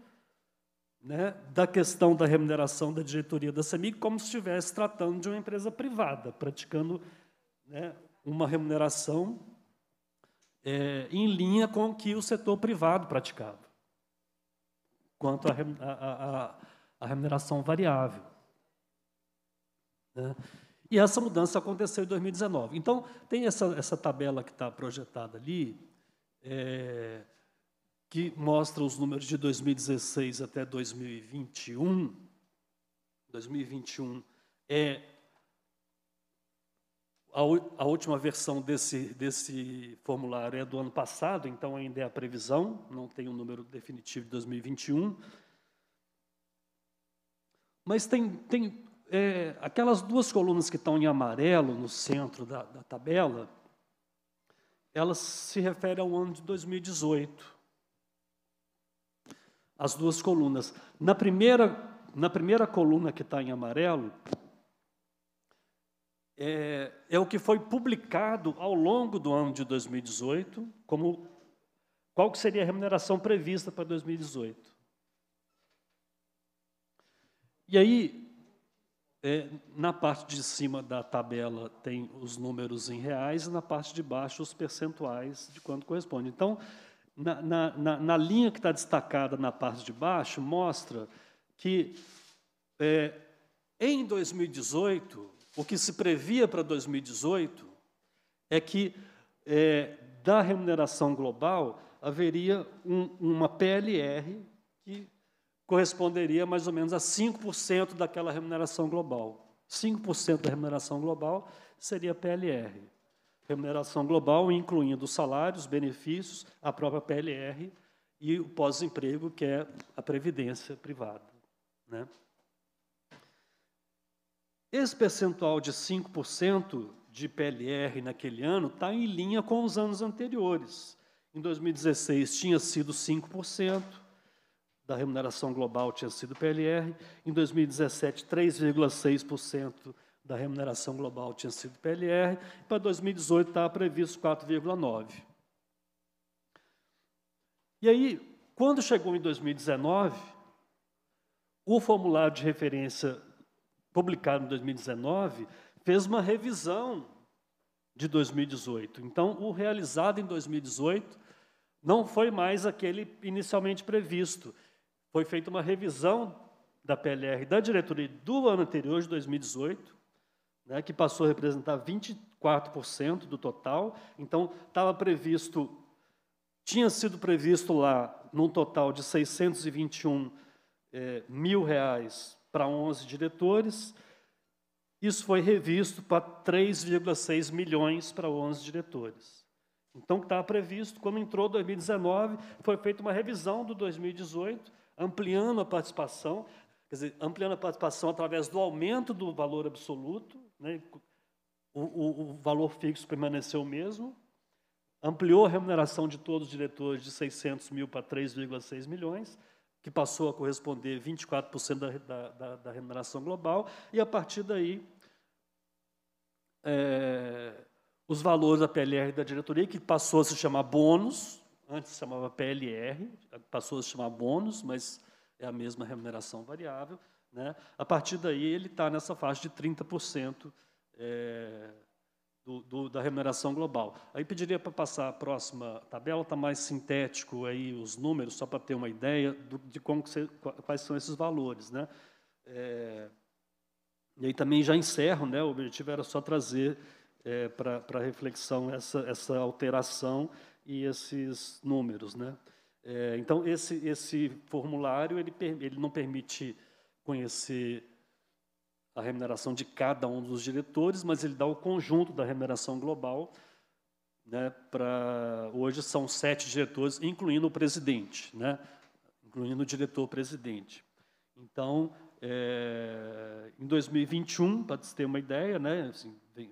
né, da questão da remuneração da diretoria da CEMIG como se estivesse tratando de uma empresa privada, praticando né, uma remuneração é, em linha com o que o setor privado praticava, quanto à remuneração variável. Né? E essa mudança aconteceu em 2019. Então, tem essa, essa tabela que está projetada ali, é, que mostra os números de 2016 até 2021. 2021 é a, a última versão desse, desse formulário é do ano passado, então ainda é a previsão, não tem o um número definitivo de 2021. Mas tem, tem é, aquelas duas colunas que estão em amarelo no centro da, da tabela, elas se referem ao ano de 2018. As duas colunas. Na primeira, na primeira coluna que está em amarelo, é, é, o que foi publicado ao longo do ano de 2018, como qual que seria a remuneração prevista para 2018. E aí, é, na parte de cima da tabela tem os números em reais e na parte de baixo os percentuais de quanto corresponde. Então, na, na, na linha que está destacada na parte de baixo, mostra que é, em 2018 o que se previa para 2018 é que é, da remuneração global haveria um, uma PLR que corresponderia mais ou menos a 5% daquela remuneração global. 5% da remuneração global seria PLR. Remuneração global incluindo salários, benefícios, a própria PLR e o pós-emprego, que é a previdência privada. Né? Esse percentual de 5% de PLR naquele ano está em linha com os anos anteriores. Em 2016 tinha sido 5% da remuneração global tinha sido PLR, em 2017 3,6% da remuneração global tinha sido PLR, para 2018 estava previsto 4,9. E aí, quando chegou em 2019, o formulário de referência publicado em 2019, fez uma revisão de 2018. Então, o realizado em 2018 não foi mais aquele inicialmente previsto. Foi feita uma revisão da PLR da diretoria do ano anterior, de 2018, né, que passou a representar 24% do total. Então, estava previsto, tinha sido previsto lá, num total de 621 eh, mil reais para 11 diretores. Isso foi revisto para 3,6 milhões para 11 diretores. Então, o que estava previsto, quando entrou 2019, foi feita uma revisão do 2018, ampliando a participação, quer dizer, ampliando a participação através do aumento do valor absoluto, né? o, o, o valor fixo permaneceu o mesmo, ampliou a remuneração de todos os diretores de 600 mil para 3,6 milhões, que passou a corresponder 24% da, da, da, da, remuneração global, e a partir daí é, os valores da PLR da diretoria, que passou a se chamar bônus, antes se chamava PLR, passou a se chamar bônus, mas é a mesma remuneração variável, né? a partir daí ele está nessa faixa de 30%. É, do, do, da remuneração global. Aí pediria para passar a próxima tabela, está mais sintético aí os números, só para ter uma ideia do, de como você, quais são esses valores. Né? É, e aí também já encerro, né? o objetivo era só trazer é, para reflexão essa, essa alteração e esses números. Né? É, então, esse, esse formulário ele, ele não permite conhecer a remuneração de cada um dos diretores, mas ele dá o conjunto da remuneração global. Né, pra, hoje são sete diretores, incluindo o presidente, né, incluindo o diretor-presidente. Então, é, em 2021, para ter uma ideia, né, assim, vem,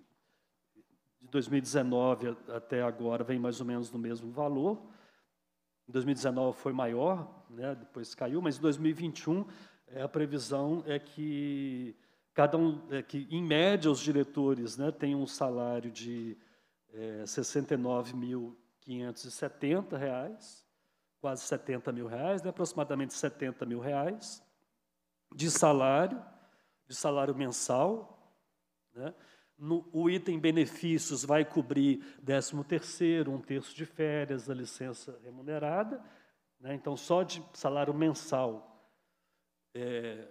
de 2019 até agora vem mais ou menos no mesmo valor. Em 2019 foi maior, né, depois caiu, mas em 2021 é, a previsão é que Cada um, é, que em média os diretores né, têm um salário de é, 69.570 reais, quase 70 mil reais, né, aproximadamente 70 mil reais de salário, de salário mensal. Né? No, o item benefícios vai cobrir 13 terceiro, um terço de férias, a licença remunerada, né? então só de salário mensal. É,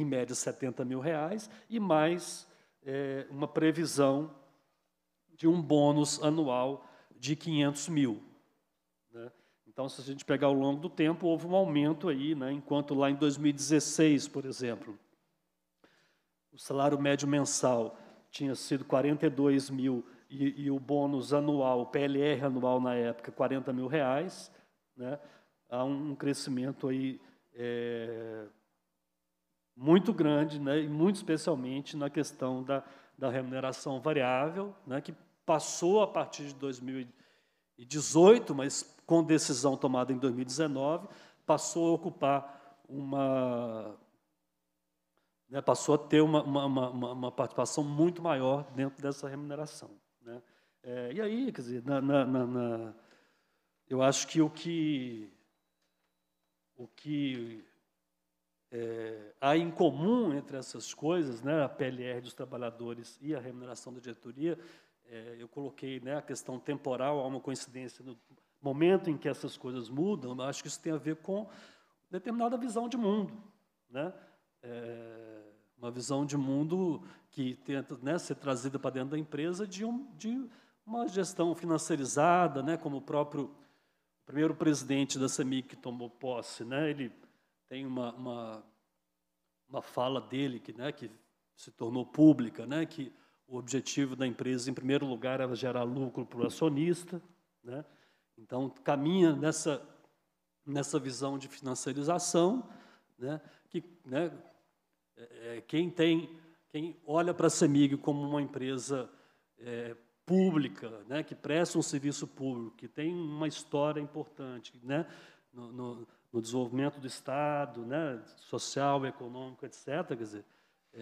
em média 70 mil reais, e mais é, uma previsão de um bônus anual de 500 mil. Né? Então, se a gente pegar ao longo do tempo, houve um aumento aí, né? enquanto lá em 2016, por exemplo, o salário médio mensal tinha sido 42 mil e, e o bônus anual, o PLR anual na época, 40 mil reais, né? há um crescimento aí é, muito grande, né, e muito especialmente na questão da, da remuneração variável, né, que passou a partir de 2018, mas com decisão tomada em 2019, passou a ocupar uma. Né, passou a ter uma, uma, uma, uma, participação muito maior dentro dessa remuneração. Né? É, e aí, quer dizer, na, na, na, eu acho que o que. O que é, há em comum entre essas coisas, né, a PLR dos trabalhadores e a remuneração da diretoria, é, eu coloquei né, a questão temporal, há uma coincidência no momento em que essas coisas mudam, eu acho que isso tem a ver com determinada visão de mundo. Né? É, uma visão de mundo que tenta né, ser trazida para dentro da empresa de, um, de uma gestão financiarizada, né, como o próprio primeiro presidente da Semic que tomou posse, né, ele tem uma, uma, uma fala dele que, né, que se tornou pública, né, que o objetivo da empresa, em primeiro lugar, era gerar lucro para o acionista. Né? Então, caminha nessa, nessa visão de financiarização, né? que né? É, é quem, tem, quem olha para a CEMIG como uma empresa é, pública, né? que presta um serviço público, que tem uma história importante, né? No, no, no desenvolvimento do Estado, né, social, econômico, etc. Quer dizer, é,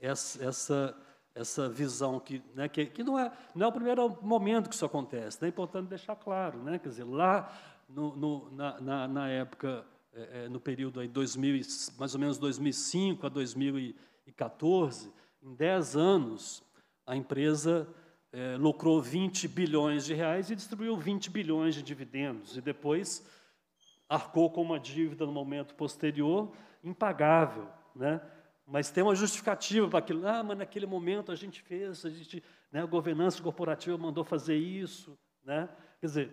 é, é essa, essa visão que, né, que, que não, é, não é o primeiro momento que isso acontece, né, é importante deixar claro. Né, quer dizer, lá no, no, na, na, na, época, é, é, no período aí 2000, mais ou menos 2005 a 2014, em 10 anos, a empresa lucrou 20 bilhões de reais e distribuiu 20 bilhões de dividendos. E depois arcou com uma dívida no momento posterior impagável, né? Mas tem uma justificativa para aquilo. Ah, mas naquele momento a gente fez, a gente, né, a governança corporativa mandou fazer isso, né? Quer dizer,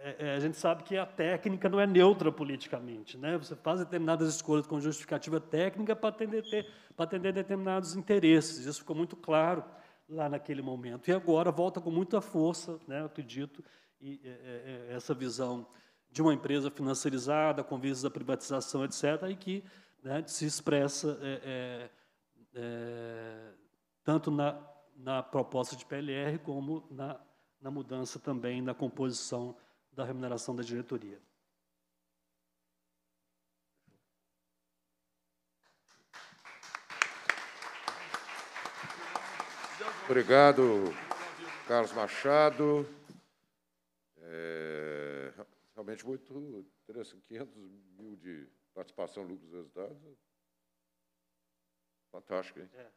é, é, a gente sabe que a técnica não é neutra politicamente, né? Você faz determinadas escolhas com justificativa técnica para atender, ter, atender determinados interesses. Isso ficou muito claro lá naquele momento. E agora volta com muita força, né? Eu acredito, e, é, é, é essa visão de uma empresa financiarizada, com vistas à privatização, etc., e que né, se expressa é, é, é tanto na, na proposta de PLR como na, na mudança também na composição da remuneração da diretoria. Obrigado, Carlos Machado. É realmente muito interessante. 500 mil de participação lucros resultados, fantástico, hein? É.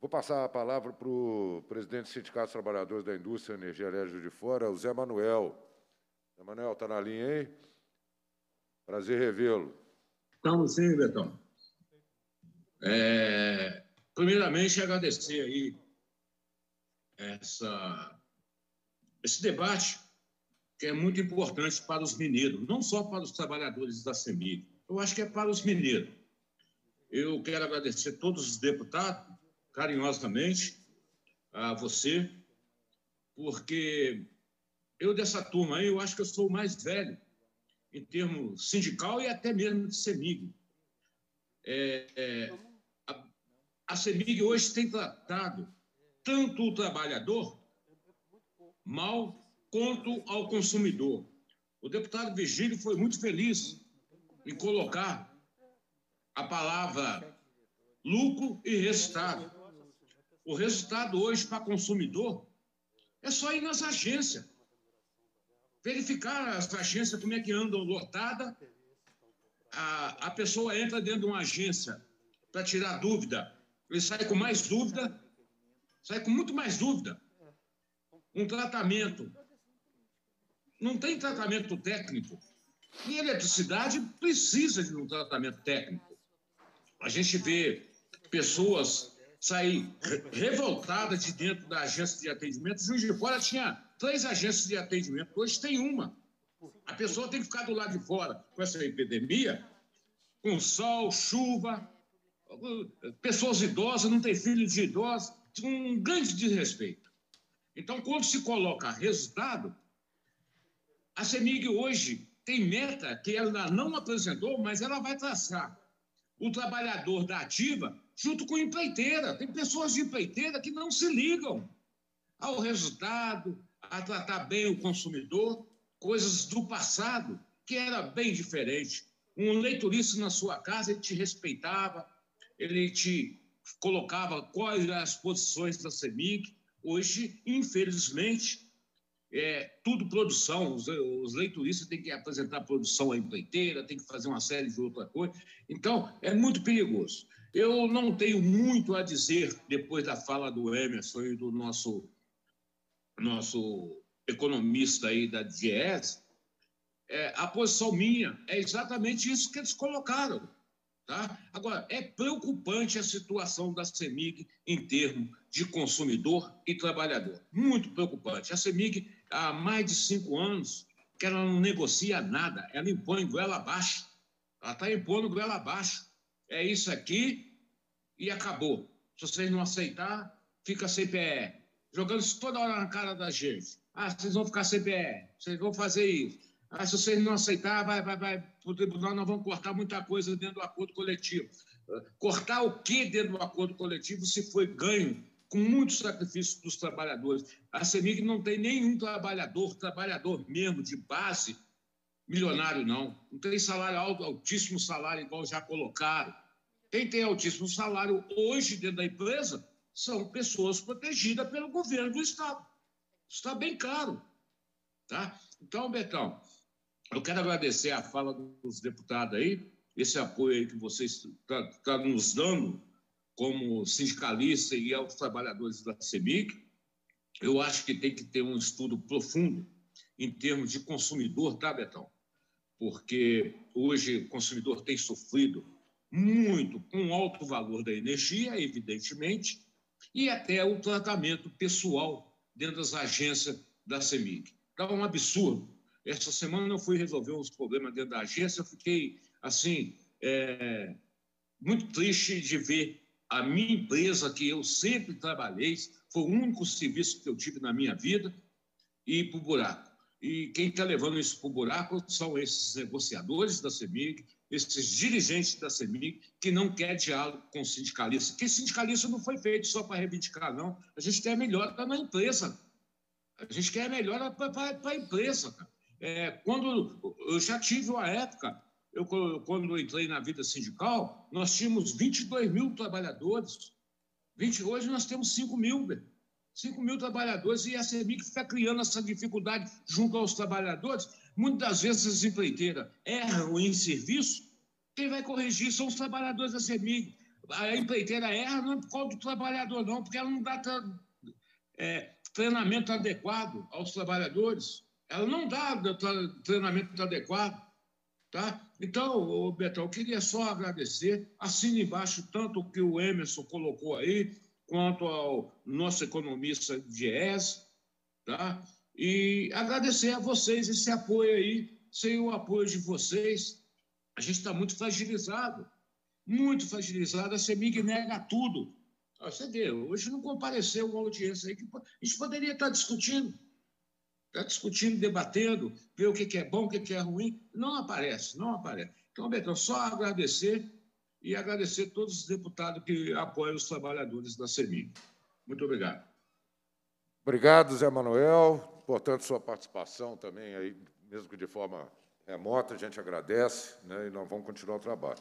Vou passar a palavra para o presidente do Sindicato dos Trabalhadores da Indústria e Energia Elétrica de Fora, o Zé Manuel. Zé Manuel, está na linha aí? Prazer revê-lo. Estamos tá sim, Betão. É, primeiramente, agradecer aí essa, esse debate que é muito importante para os mineiros, não só para os trabalhadores da CEMIG, eu acho que é para os mineiros. Eu quero agradecer todos os deputados, carinhosamente, a você, porque eu dessa turma aí, eu acho que eu sou o mais velho em termos sindical e até mesmo de CEMIG. É, é, a, a CEMIG hoje tem tratado tanto o trabalhador mal quanto ao consumidor. O deputado Vigílio foi muito feliz em colocar a palavra lucro e resultado. O resultado hoje para consumidor é só ir nas agências, verificar as agências como é que andam lotada. A, a pessoa entra dentro de uma agência para tirar dúvida, ele sai com mais dúvida, sai com muito mais dúvida. Um tratamento não tem tratamento técnico. E eletricidade precisa de um tratamento técnico. A gente vê pessoas sair revoltadas de dentro da agência de atendimento. Juiz de Fora tinha três agências de atendimento, hoje tem uma. A pessoa tem que ficar do lado de fora com essa epidemia, com sol, chuva, pessoas idosas, não tem filhos de idosos, um grande desrespeito. Então, quando se coloca resultado, a CEMIG hoje tem meta que ela não apresentou, mas ela vai traçar. O trabalhador da ativa junto com empreiteira. Tem pessoas de empreiteira que não se ligam ao resultado, a tratar bem o consumidor, coisas do passado que era bem diferente. Um leiturista na sua casa, ele te respeitava, ele te colocava quais as posições da CEMIG. Hoje, infelizmente, é, tudo produção, os, os leituristas têm que apresentar produção à empreiteira, tem que fazer uma série de outra coisa. Então, é muito perigoso. Eu não tenho muito a dizer depois da fala do Emerson e do nosso, nosso economista aí da DIES. É, a posição minha é exatamente isso que eles colocaram. Tá? Agora, é preocupante a situação da CEMIG em termos de consumidor e trabalhador. Muito preocupante. A CEMIG há mais de cinco anos que ela não negocia nada, ela impõe goela abaixo. Ela está impondo goela abaixo. É isso aqui e acabou. Se vocês não aceitar, fica CPE. Jogando isso toda hora na cara da gente. Ah, vocês vão ficar CPE, vocês vão fazer isso. Ah, se vocês não aceitar, vai, vai, vai para o tribunal, nós vamos cortar muita coisa dentro do acordo coletivo. Cortar o que dentro do acordo coletivo se foi ganho com muito sacrifício dos trabalhadores. A CEMIG não tem nenhum trabalhador, trabalhador mesmo de base, milionário, não. Não tem salário alto, altíssimo salário, igual já colocaram. Quem tem altíssimo salário hoje dentro da empresa são pessoas protegidas pelo governo do Estado. Está bem caro. Tá? Então, Betão, eu quero agradecer a fala dos deputados aí, esse apoio aí que vocês estão tá, tá nos dando como sindicalista e aos trabalhadores da CEMIC, eu acho que tem que ter um estudo profundo em termos de consumidor, tá, Betão? Porque hoje o consumidor tem sofrido muito com alto valor da energia, evidentemente, e até o tratamento pessoal dentro das agências da CEMIC. Estava tá um absurdo. Essa semana eu fui resolver uns problemas dentro da agência, eu fiquei, assim, é, muito triste de ver a minha empresa, que eu sempre trabalhei, foi o único serviço que eu tive na minha vida, e para o buraco. E quem está levando isso para o buraco são esses negociadores da CEMIG, esses dirigentes da CEMIG, que não quer diálogo com sindicalistas que sindicalista não foi feito só para reivindicar, não. A gente quer melhora na empresa. A gente quer melhora para a empresa. É, quando eu já tive uma época eu, quando eu entrei na vida sindical, nós tínhamos 22 mil trabalhadores. 20, hoje nós temos 5 mil, 5 mil trabalhadores e a CEMIC fica criando essa dificuldade junto aos trabalhadores. Muitas das vezes as empreiteiras erram em serviço, quem vai corrigir são os trabalhadores da CEMIG. A empreiteira erra não é por causa do trabalhador, não, porque ela não dá é, treinamento adequado aos trabalhadores. Ela não dá treinamento adequado. Tá? Então, Betão, eu queria só agradecer. assina embaixo tanto o que o Emerson colocou aí, quanto ao nosso economista Diez. Tá? E agradecer a vocês esse apoio aí. Sem o apoio de vocês, a gente está muito fragilizado. Muito fragilizado. A CEMIG nega tudo. Você vê, hoje não compareceu uma audiência aí que a gente poderia estar tá discutindo. Está discutindo, debatendo, ver o que é bom, o que é ruim. Não aparece, não aparece. Então, Betão, só agradecer e agradecer todos os deputados que apoiam os trabalhadores da SEMI. Muito obrigado. Obrigado, Zé Manuel. Portanto, sua participação também, aí, mesmo que de forma remota, a gente agradece né, e nós vamos continuar o trabalho.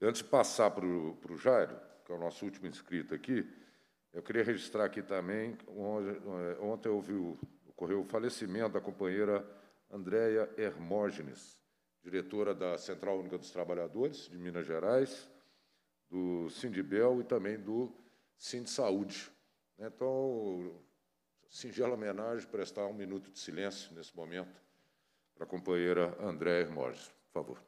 Antes de passar para o Jairo, que é o nosso último inscrito aqui, eu queria registrar aqui também, é, ontem eu ouvi o ocorreu o falecimento da companheira Andréia Hermógenes, diretora da Central Única dos Trabalhadores de Minas Gerais, do Sindibel e também do Sind Saúde. Né? Então, singela homenagem, prestar um minuto de silêncio nesse momento para a companheira Andréia Hermógenes, por favor.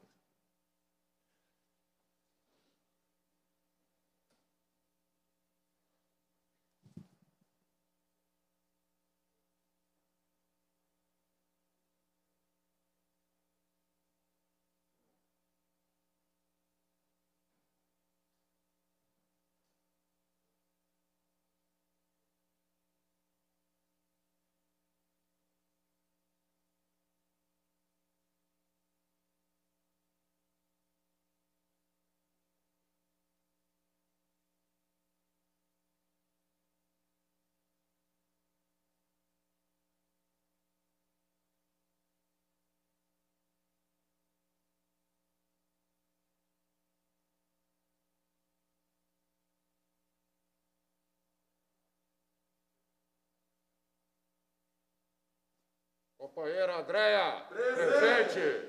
Companheira Andréia. Presente. presente.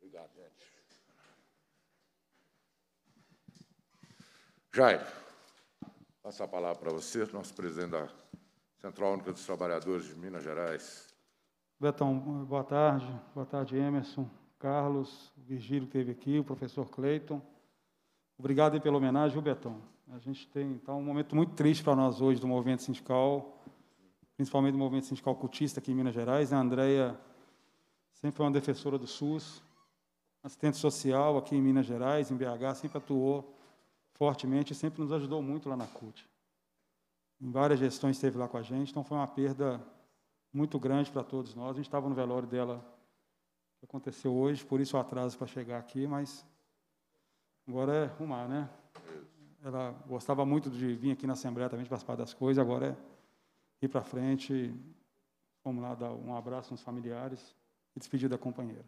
Obrigado, gente. Jair, passo a palavra para você, nosso presidente da Central Única dos Trabalhadores de Minas Gerais. Betão, boa tarde. Boa tarde, Emerson, Carlos, o Virgílio que esteve aqui, o professor Cleiton. Obrigado pela homenagem, o Betão. A gente tem então, um momento muito triste para nós hoje do movimento sindical principalmente do movimento sindical cultista aqui em Minas Gerais. Né? A Andrea sempre foi uma defensora do SUS, assistente social aqui em Minas Gerais, em BH, sempre atuou fortemente e sempre nos ajudou muito lá na CUT. Em várias gestões esteve lá com a gente, então foi uma perda muito grande para todos nós. A gente estava no velório dela que aconteceu hoje, por isso o atraso para chegar aqui, mas agora é rumar, né? É Ela gostava muito de vir aqui na Assembleia também, de participar das coisas, agora é ir para frente, vamos lá dar um abraço nos familiares e despedir da companheira.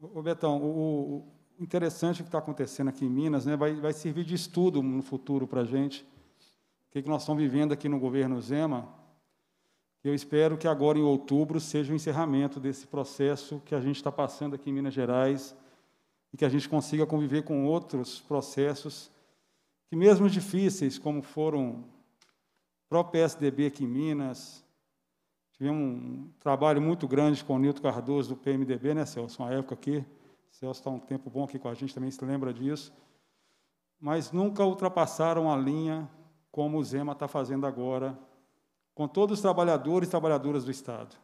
Ô Betão, o, o interessante que está acontecendo aqui em Minas né, vai, vai servir de estudo no futuro para a gente. O que, é que nós estamos vivendo aqui no governo Zema, eu espero que agora em outubro seja o encerramento desse processo que a gente está passando aqui em Minas Gerais e que a gente consiga conviver com outros processos que, mesmo difíceis, como foram próprio PSDB aqui em Minas. Tivemos um trabalho muito grande com o Nilton Cardoso do PMDB, né, Celso? Uma época aqui. Celso está um tempo bom aqui com a gente, também se lembra disso. Mas nunca ultrapassaram a linha como o Zema está fazendo agora, com todos os trabalhadores e trabalhadoras do Estado.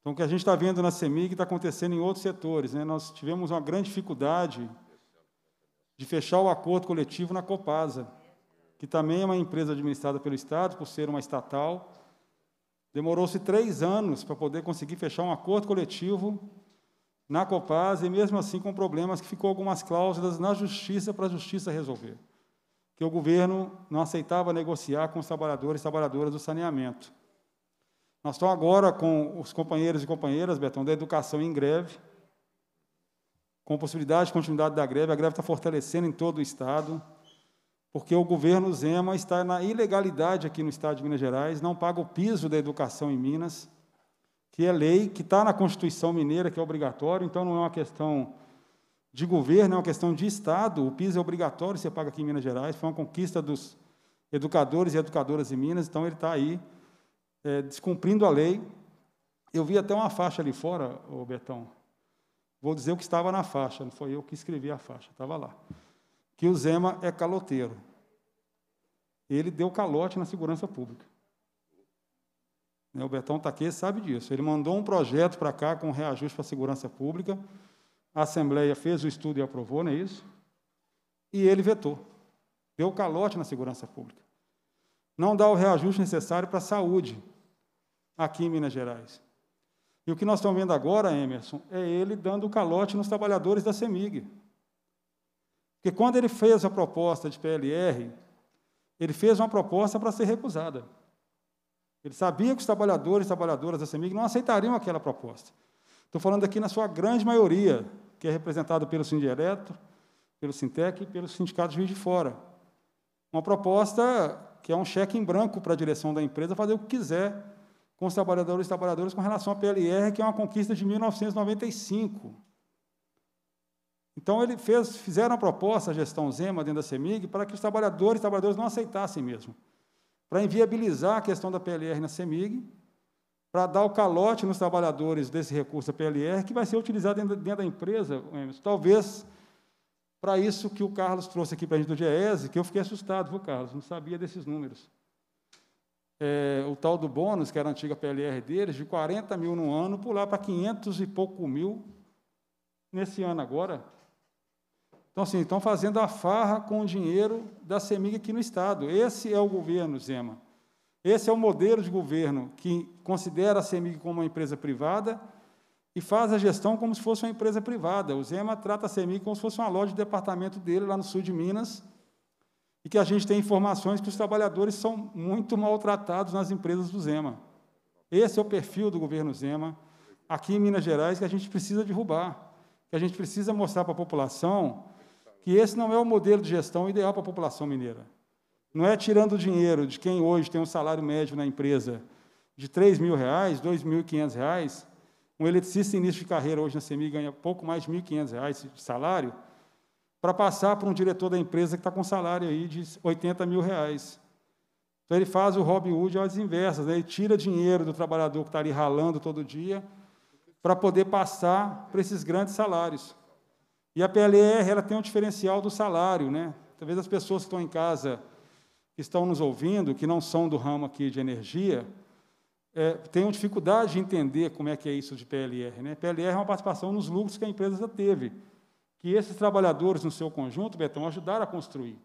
Então, o que a gente está vendo na CEMIG está acontecendo em outros setores. Né? Nós tivemos uma grande dificuldade de fechar o acordo coletivo na Copasa que também é uma empresa administrada pelo Estado, por ser uma estatal. Demorou-se três anos para poder conseguir fechar um acordo coletivo na Copasa, e mesmo assim com problemas que ficou algumas cláusulas na justiça para a justiça resolver. Que o governo não aceitava negociar com os trabalhadores e trabalhadoras do saneamento. Nós estamos agora com os companheiros e companheiras, Betão, da educação em greve, com possibilidade de continuidade da greve. A greve está fortalecendo em todo o Estado porque o governo Zema está na ilegalidade aqui no estado de Minas Gerais, não paga o piso da educação em Minas, que é lei, que está na Constituição Mineira, que é obrigatório, então não é uma questão de governo, é uma questão de Estado. O piso é obrigatório, você paga aqui em Minas Gerais, foi uma conquista dos educadores e educadoras em Minas, então ele está aí é, descumprindo a lei. Eu vi até uma faixa ali fora, ô Betão. Vou dizer o que estava na faixa, não foi eu que escrevi a faixa, estava lá que o Zema é caloteiro. Ele deu calote na segurança pública. Né, o Betão Taquê tá sabe disso. Ele mandou um projeto para cá com reajuste para a segurança pública. A Assembleia fez o estudo e aprovou, não é isso? E ele vetou. Deu calote na segurança pública. Não dá o reajuste necessário para a saúde aqui em Minas Gerais. E o que nós estamos vendo agora, Emerson, é ele dando calote nos trabalhadores da CEMIG. Porque quando ele fez a proposta de PLR, ele fez uma proposta para ser recusada. Ele sabia que os trabalhadores e trabalhadoras da CEMIG não aceitariam aquela proposta. Estou falando aqui na sua grande maioria, que é representada pelo Sindireto, pelo Sintec e pelo Sindicato de Juiz de Fora. Uma proposta que é um cheque em branco para a direção da empresa fazer o que quiser com os trabalhadores e trabalhadoras com relação à PLR, que é uma conquista de 1995. Então, ele fez, fizeram a proposta, a gestão Zema, dentro da CEMIG, para que os trabalhadores e trabalhadoras não aceitassem mesmo, para inviabilizar a questão da PLR na CEMIG, para dar o calote nos trabalhadores desse recurso da PLR, que vai ser utilizado dentro, dentro da empresa, talvez para isso que o Carlos trouxe aqui para a gente do GESE, que eu fiquei assustado, viu, Carlos? Não sabia desses números. É, o tal do bônus, que era a antiga PLR deles, de 40 mil no ano, pular para 500 e pouco mil nesse ano agora, então, assim, estão fazendo a farra com o dinheiro da CEMIG aqui no Estado. Esse é o governo, Zema. Esse é o modelo de governo que considera a CEMIG como uma empresa privada e faz a gestão como se fosse uma empresa privada. O Zema trata a CEMIG como se fosse uma loja de departamento dele lá no sul de Minas e que a gente tem informações que os trabalhadores são muito maltratados nas empresas do Zema. Esse é o perfil do governo Zema aqui em Minas Gerais que a gente precisa derrubar, que a gente precisa mostrar para a população que esse não é o modelo de gestão ideal para a população mineira. Não é tirando o dinheiro de quem hoje tem um salário médio na empresa de 3 mil reais, 2.500 reais, um eletricista em início de carreira hoje na CEMI ganha pouco mais de 1.500 reais de salário, para passar para um diretor da empresa que está com um salário aí de 80 mil reais. Então, ele faz o Robin Hood às inversas, né? ele tira dinheiro do trabalhador que está ali ralando todo dia para poder passar para esses grandes salários. E a PLR ela tem um diferencial do salário, né? Talvez as pessoas que estão em casa, que estão nos ouvindo, que não são do ramo aqui de energia, é, tenham dificuldade de entender como é que é isso de PLR. Né? PLR é uma participação nos lucros que a empresa já teve, que esses trabalhadores no seu conjunto, Betão, ajudaram a construir.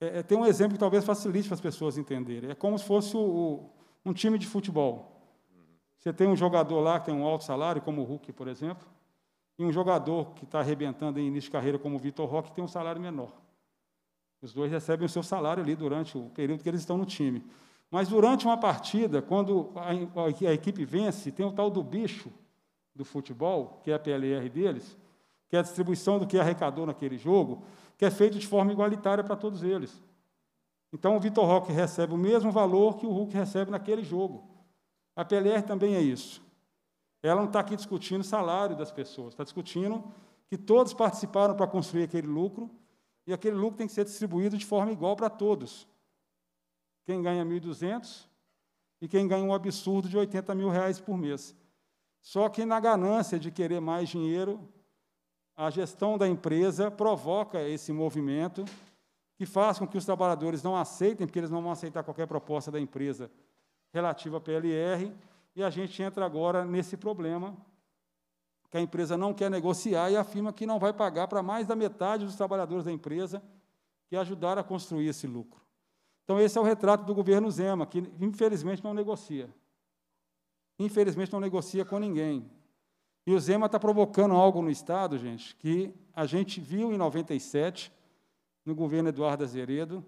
É, é, tem um exemplo que talvez facilite para as pessoas entenderem. É como se fosse o, o, um time de futebol. Você tem um jogador lá que tem um alto salário, como o Hulk, por exemplo, e um jogador que está arrebentando em início de carreira como o Vitor Roque tem um salário menor. Os dois recebem o seu salário ali durante o período que eles estão no time. Mas durante uma partida, quando a, equipe vence, tem o tal do bicho do futebol, que é a PLR deles, que é a distribuição do que arrecadou naquele jogo, que é feito de forma igualitária para todos eles. Então o Vitor Roque recebe o mesmo valor que o Hulk recebe naquele jogo. A PLR também é isso. Ela não está aqui discutindo o salário das pessoas, está discutindo que todos participaram para construir aquele lucro e aquele lucro tem que ser distribuído de forma igual para todos. Quem ganha 1.200 e quem ganha um absurdo de 80 mil reais por mês. Só que na ganância de querer mais dinheiro, a gestão da empresa provoca esse movimento que faz com que os trabalhadores não aceitem, porque eles não vão aceitar qualquer proposta da empresa relativa à PLR, e a gente entra agora nesse problema que a empresa não quer negociar e afirma que não vai pagar para mais da metade dos trabalhadores da empresa que ajudaram a construir esse lucro. Então, esse é o retrato do governo Zema, que infelizmente não negocia. Infelizmente não negocia com ninguém. E o Zema está provocando algo no Estado, gente, que a gente viu em 97, no governo Eduardo Azeredo,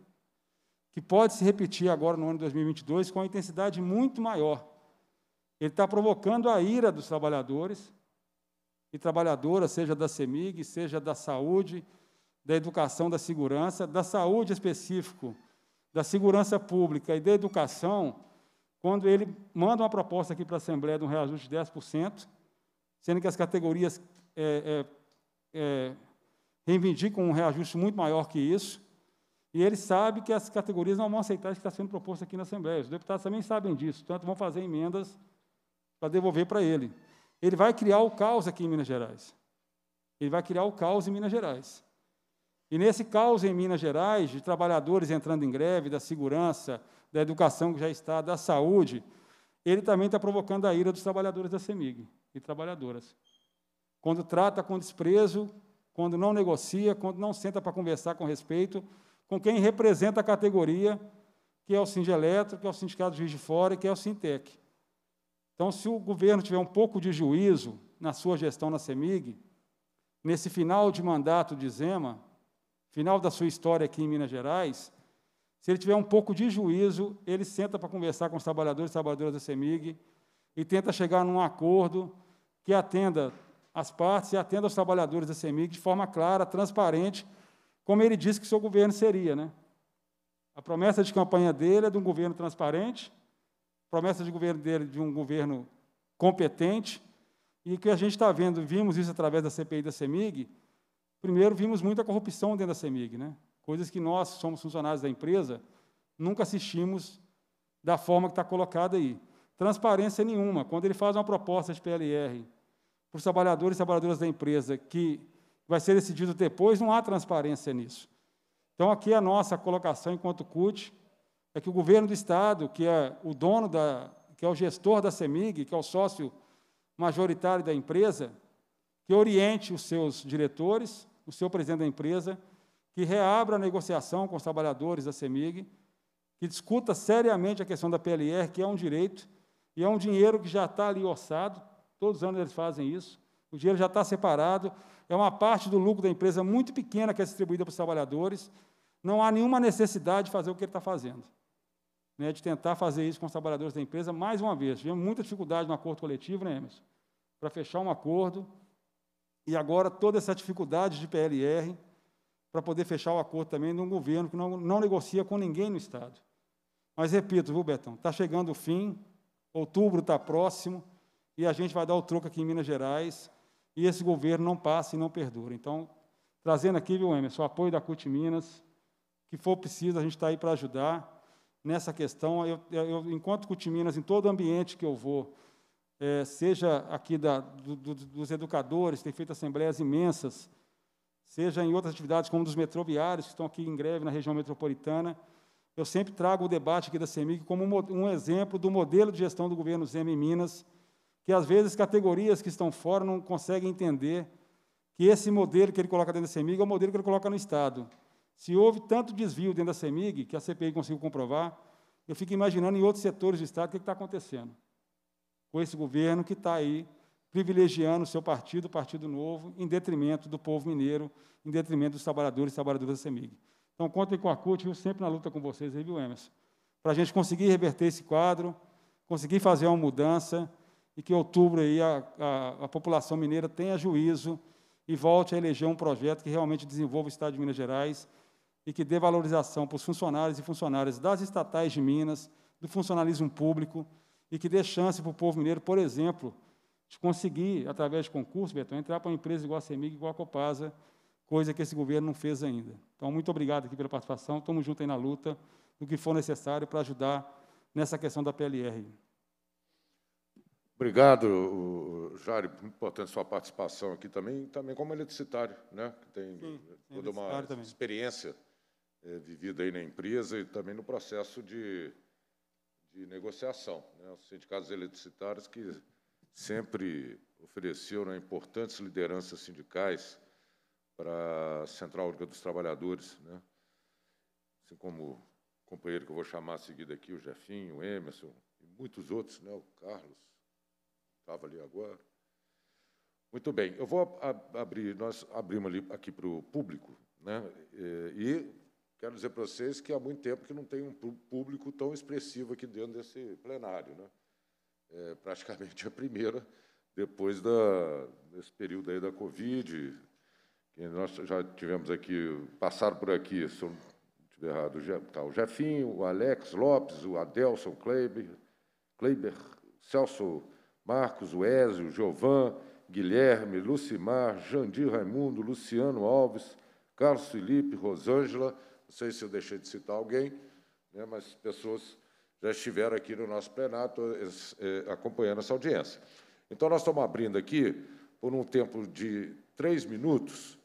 que pode se repetir agora no ano de 2022 com uma intensidade muito maior. Ele está provocando a ira dos trabalhadores e trabalhadoras, seja da CEMIG, seja da saúde, da educação, da segurança, da saúde específico, da segurança pública e da educação, quando ele manda uma proposta aqui para a Assembleia de um reajuste de 10%, sendo que as categorias é, é, é, reivindicam um reajuste muito maior que isso, e ele sabe que as categorias não vão aceitar isso que está sendo proposto aqui na Assembleia. Os deputados também sabem disso, portanto, vão fazer emendas para devolver para ele. Ele vai criar o caos aqui em Minas Gerais. Ele vai criar o caos em Minas Gerais. E nesse caos em Minas Gerais, de trabalhadores entrando em greve, da segurança, da educação que já está, da saúde, ele também está provocando a ira dos trabalhadores da CEMIG e trabalhadoras. Quando trata com desprezo, quando não negocia, quando não senta para conversar com respeito com quem representa a categoria, que é o Sindieleto, que é o Sindicato Juiz de Fora e que é o Sintec. Então, se o governo tiver um pouco de juízo na sua gestão na CEMIG, nesse final de mandato de Zema, final da sua história aqui em Minas Gerais, se ele tiver um pouco de juízo, ele senta para conversar com os trabalhadores e trabalhadoras da CEMIG e tenta chegar num acordo que atenda as partes e atenda os trabalhadores da CEMIG de forma clara, transparente, como ele disse que seu governo seria. Né? A promessa de campanha dele é de um governo transparente, promessa de governo dele de um governo competente, e que a gente está vendo, vimos isso através da CPI da CEMIG, primeiro vimos muita corrupção dentro da CEMIG, né? coisas que nós, somos funcionários da empresa, nunca assistimos da forma que está colocada aí. Transparência nenhuma. Quando ele faz uma proposta de PLR para os trabalhadores e trabalhadoras da empresa, que vai ser decidido depois, não há transparência nisso. Então, aqui é a nossa colocação enquanto CUT, é que o governo do Estado, que é o dono, da, que é o gestor da CEMIG, que é o sócio majoritário da empresa, que oriente os seus diretores, o seu presidente da empresa, que reabra a negociação com os trabalhadores da CEMIG, que discuta seriamente a questão da PLR, que é um direito, e é um dinheiro que já está ali orçado, todos os anos eles fazem isso, o dinheiro já está separado, é uma parte do lucro da empresa muito pequena que é distribuída para os trabalhadores, não há nenhuma necessidade de fazer o que ele está fazendo né, de tentar fazer isso com os trabalhadores da empresa mais uma vez. Tivemos muita dificuldade no acordo coletivo, né, Emerson? Para fechar um acordo. E agora toda essa dificuldade de PLR para poder fechar o acordo também de um governo que não, não negocia com ninguém no Estado. Mas repito, viu, Betão? Está chegando o fim, outubro está próximo e a gente vai dar o troco aqui em Minas Gerais e esse governo não passa e não perdura. Então, trazendo aqui, viu, Emerson, o apoio da CUT Minas, que for preciso, a gente está aí para ajudar nessa questão. Eu, eu encontro Cutiminas em todo ambiente que eu vou, é, seja aqui da, do, do, dos educadores, tem feito assembleias imensas, seja em outras atividades como dos metroviários, que estão aqui em greve na região metropolitana. Eu sempre trago o debate aqui da CEMIG como um, um exemplo do modelo de gestão do governo Zema em Minas, que às vezes categorias que estão fora não conseguem entender que esse modelo que ele coloca dentro da CEMIG é o modelo que ele coloca no Estado. Se houve tanto desvio dentro da CEMIG, que a CPI conseguiu comprovar, eu fico imaginando em outros setores do Estado o que está acontecendo com esse governo que está aí privilegiando o seu partido, o Partido Novo, em detrimento do povo mineiro, em detrimento dos trabalhadores e trabalhadoras da CEMIG. Então, contem com a CUT, eu sempre na luta com vocês aí, viu, Emerson? Para a gente conseguir reverter esse quadro, conseguir fazer uma mudança e que em outubro aí a, a, a população mineira tenha juízo e volte a eleger um projeto que realmente desenvolva o Estado de Minas Gerais e que dê valorização para os funcionários e funcionárias das estatais de Minas, do funcionalismo público, e que dê chance para o povo mineiro, por exemplo, de conseguir, através de concurso, Betão, entrar para uma empresa igual a CEMIG, igual a Copasa, coisa que esse governo não fez ainda. Então, muito obrigado aqui pela participação, estamos juntos aí na luta, no que for necessário para ajudar nessa questão da PLR. Obrigado, Jário, muito importante sua participação aqui também, também como eletricitário, né? que tem Sim, toda uma experiência é, vivida aí na empresa e também no processo de, de negociação. Né? Os sindicatos eletricitários que sempre ofereceram importantes lideranças sindicais para a Central Única dos Trabalhadores, né? assim como o companheiro que eu vou chamar a seguir aqui, o Jefinho, o Emerson, e muitos outros, né? o Carlos, estava ali agora. Muito bem, eu vou ab abrir, nós abrimos ali, aqui para o público, né? É, e Quero dizer para vocês que há muito tempo que não tem um público tão expressivo aqui dentro desse plenário. Né? É praticamente a primeira, depois da, desse período aí da Covid, que nós já tivemos aqui, passaram por aqui, se eu não estiver errado, tá, o Jefinho, o Alex Lopes, o Adelson Kleiber, Kleiber Celso Marcos, o Ezio, Jovan Guilherme, Lucimar, Jandir Raimundo, Luciano Alves, Carlos Felipe, Rosângela não sei se eu deixei de citar alguém, né, mas pessoas já estiveram aqui no nosso plenário eh, eh, acompanhando essa audiência. Então, nós estamos abrindo aqui, por um tempo de três minutos,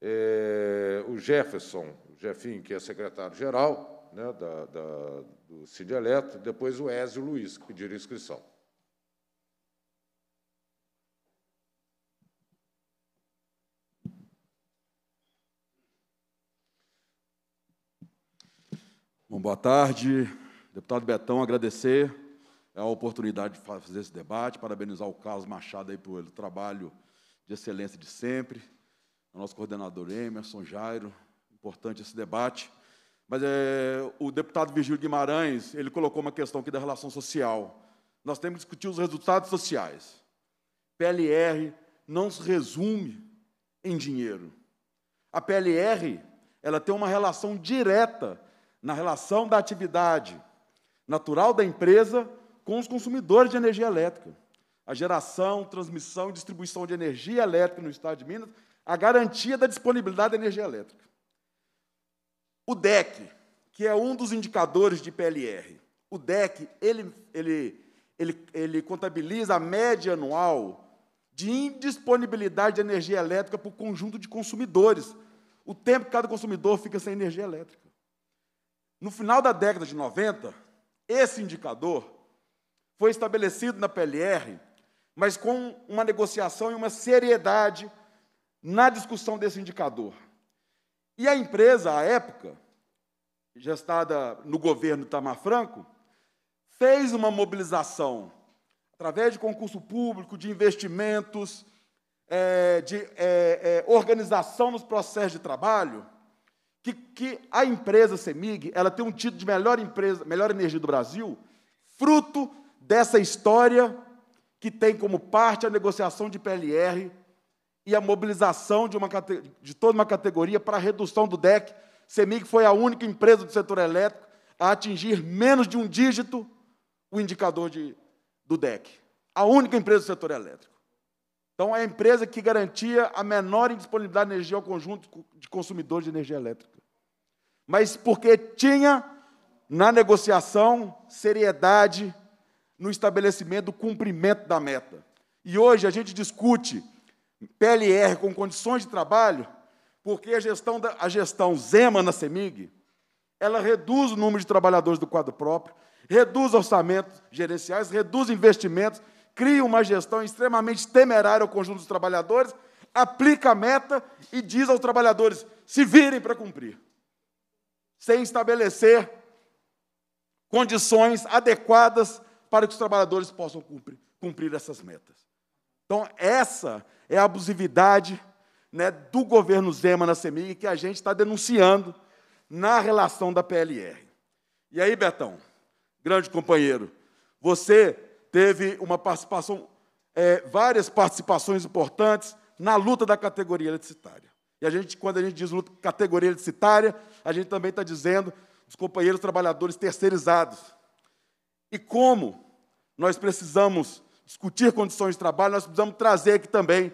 é, o Jefferson, o Jefim, que é secretário-geral né, da, da, do Cid Eletro, depois o Ézio Luiz, que pediram inscrição. Bom, boa tarde. Deputado Betão, agradecer a oportunidade de fazer esse debate, parabenizar o Carlos Machado aí pelo trabalho de excelência de sempre, o nosso coordenador Emerson Jairo, importante esse debate. Mas é, o deputado Virgílio Guimarães, ele colocou uma questão aqui da relação social. Nós temos que discutir os resultados sociais. PLR não se resume em dinheiro. A PLR, ela tem uma relação direta na relação da atividade natural da empresa com os consumidores de energia elétrica. A geração, transmissão e distribuição de energia elétrica no Estado de Minas, a garantia da disponibilidade da energia elétrica. O DEC, que é um dos indicadores de PLR, o DEC ele, ele, ele, ele contabiliza a média anual de indisponibilidade de energia elétrica para o conjunto de consumidores. O tempo que cada consumidor fica sem energia elétrica. No final da década de 90, esse indicador foi estabelecido na PLR, mas com uma negociação e uma seriedade na discussão desse indicador. E a empresa, à época, gestada no governo Itamar Franco, fez uma mobilização através de concurso público, de investimentos, é, de é, é, organização nos processos de trabalho, que, que a empresa CEMIG ela tem um título de melhor empresa, melhor energia do Brasil, fruto dessa história que tem como parte a negociação de PLR e a mobilização de, uma, de toda uma categoria para a redução do DEC. CEMIG foi a única empresa do setor elétrico a atingir menos de um dígito o indicador de, do DEC. A única empresa do setor elétrico. Então, é a empresa que garantia a menor indisponibilidade de energia ao conjunto de consumidores de energia elétrica. Mas porque tinha na negociação seriedade no estabelecimento do cumprimento da meta. E hoje a gente discute PLR com condições de trabalho, porque a gestão, da, a gestão Zema na CEMIG, ela reduz o número de trabalhadores do quadro próprio, reduz orçamentos gerenciais, reduz investimentos cria uma gestão extremamente temerária ao conjunto dos trabalhadores, aplica a meta e diz aos trabalhadores: se virem para cumprir, sem estabelecer condições adequadas para que os trabalhadores possam cumprir, cumprir essas metas. Então, essa é a abusividade né, do governo Zema na CEMIG que a gente está denunciando na relação da PLR. E aí, Betão, grande companheiro, você teve uma participação, é, várias participações importantes na luta da categoria eletricitária E a gente, quando a gente diz luta, categoria eletricitária a gente também está dizendo dos companheiros trabalhadores terceirizados. E como nós precisamos discutir condições de trabalho, nós precisamos trazer aqui também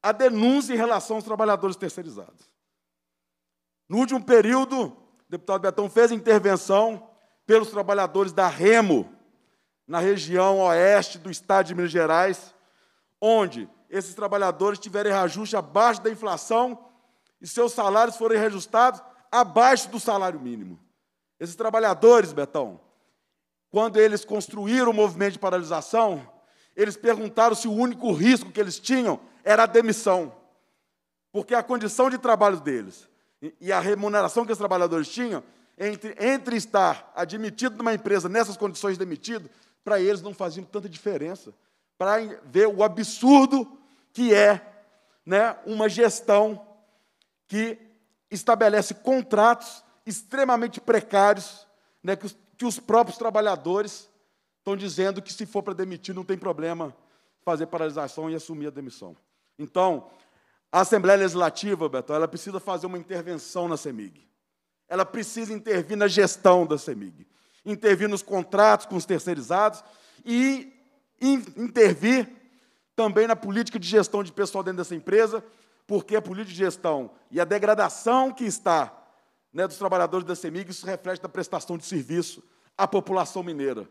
a denúncia em relação aos trabalhadores terceirizados. No último período, o deputado Betão fez intervenção pelos trabalhadores da Remo, na região oeste do estado de Minas Gerais, onde esses trabalhadores tiverem reajuste abaixo da inflação e seus salários forem reajustados abaixo do salário mínimo. Esses trabalhadores, Betão, quando eles construíram o movimento de paralisação, eles perguntaram se o único risco que eles tinham era a demissão, porque a condição de trabalho deles e a remuneração que os trabalhadores tinham, entre, entre estar admitido numa empresa nessas condições demitido, para eles não faziam tanta diferença. Para ver o absurdo que é né, uma gestão que estabelece contratos extremamente precários, né, que, os, que os próprios trabalhadores estão dizendo que se for para demitir não tem problema fazer paralisação e assumir a demissão. Então, a Assembleia Legislativa, Beto, ela precisa fazer uma intervenção na CEMIG. Ela precisa intervir na gestão da CEMIG intervir nos contratos com os terceirizados e intervir também na política de gestão de pessoal dentro dessa empresa, porque a política de gestão e a degradação que está né, dos trabalhadores da CEMIG, isso reflete na prestação de serviço à população mineira.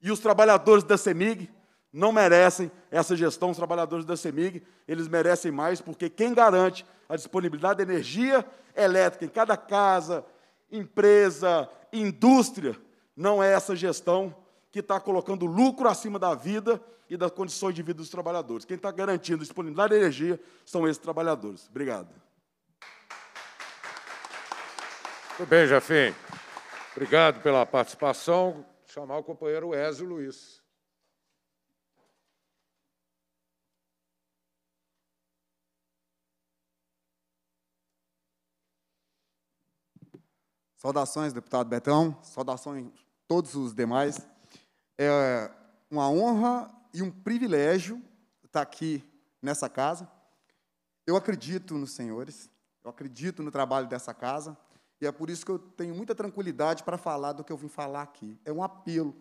E os trabalhadores da CEMIG não merecem essa gestão, os trabalhadores da CEMIG, eles merecem mais, porque quem garante a disponibilidade de energia elétrica em cada casa, empresa, indústria, não é essa gestão que está colocando lucro acima da vida e das condições de vida dos trabalhadores. Quem está garantindo disponibilidade de energia são esses trabalhadores. Obrigado. Muito bem, Jafim. Obrigado pela participação. Chamar o companheiro Ezio Luiz. Saudações, deputado Betão, saudações a todos os demais. É uma honra e um privilégio estar aqui nessa casa. Eu acredito nos senhores, eu acredito no trabalho dessa casa, e é por isso que eu tenho muita tranquilidade para falar do que eu vim falar aqui. É um apelo.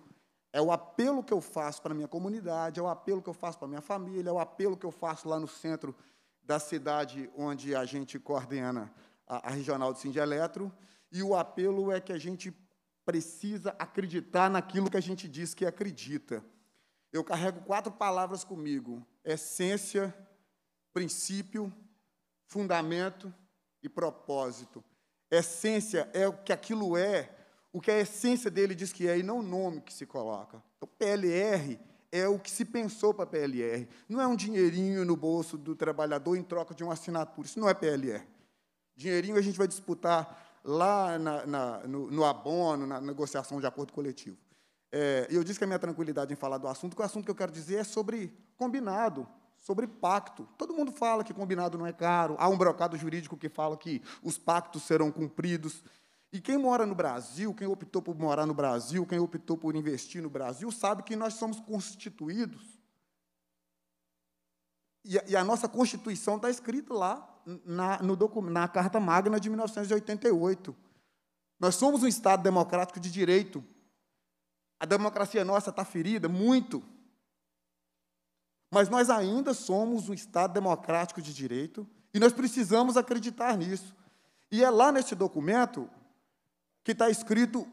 É o apelo que eu faço para a minha comunidade, é o apelo que eu faço para a minha família, é o apelo que eu faço lá no centro da cidade onde a gente coordena a, a regional do Sindieleletro. Eletro e o apelo é que a gente precisa acreditar naquilo que a gente diz que acredita. Eu carrego quatro palavras comigo: essência, princípio, fundamento e propósito. Essência é o que aquilo é, o que a essência dele diz que é, e não o nome que se coloca. Então, PLR é o que se pensou para PLR. Não é um dinheirinho no bolso do trabalhador em troca de uma assinatura. Isso não é PLR. Dinheirinho a gente vai disputar lá na, na, no, no, abono, na negociação de acordo coletivo. É, eu disse que a minha tranquilidade em falar do assunto, que o assunto que eu quero dizer é sobre combinado, sobre pacto. Todo mundo fala que combinado não é caro, há um brocado jurídico que fala que os pactos serão cumpridos. E quem mora no Brasil, quem optou por morar no Brasil, quem optou por investir no Brasil, sabe que nós somos constituídos. E a, e a nossa Constituição está escrita lá na, no, na Carta Magna de 1988. Nós somos um Estado democrático de direito. A democracia nossa está ferida muito. Mas nós ainda somos um Estado democrático de direito e nós precisamos acreditar nisso. E é lá neste documento que está escrito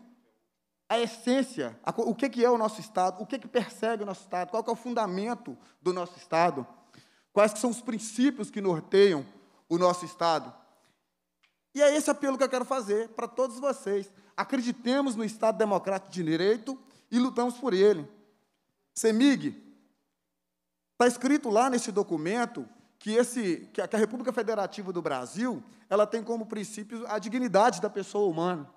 a essência, a, o que, que é o nosso Estado, o que, que persegue o nosso Estado, qual é o fundamento do nosso Estado, quais são os princípios que norteiam o nosso Estado. E é esse apelo que eu quero fazer para todos vocês. Acreditemos no Estado Democrático de Direito e lutamos por ele. CEMIG, está escrito lá nesse documento que, esse, que a República Federativa do Brasil ela tem como princípio a dignidade da pessoa humana.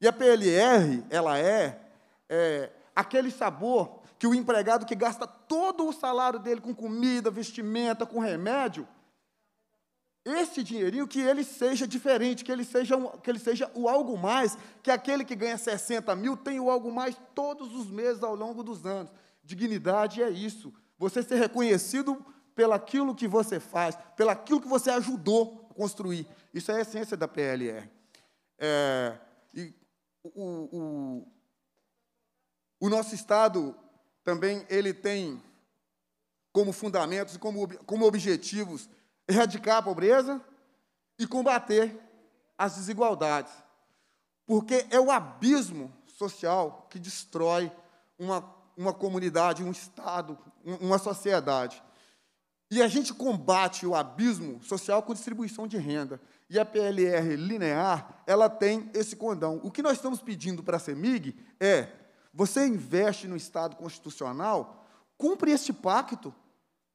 E a PLR, ela é, é aquele sabor que o empregado que gasta todo o salário dele com comida, vestimenta, com remédio, esse dinheirinho que ele seja diferente, que ele seja, um, que ele seja o algo mais, que aquele que ganha 60 mil tem o algo mais todos os meses ao longo dos anos. Dignidade é isso. Você ser reconhecido pelaquilo que você faz, pelaquilo que você ajudou a construir. Isso é a essência da PLR. É, e o, o, o nosso Estado também ele tem como fundamentos e como, como objetivos erradicar a pobreza e combater as desigualdades. Porque é o abismo social que destrói uma, uma comunidade, um Estado, uma sociedade. E a gente combate o abismo social com distribuição de renda. E a PLR linear, ela tem esse condão. O que nós estamos pedindo para a CEMIG é: você investe no Estado constitucional, cumpre este pacto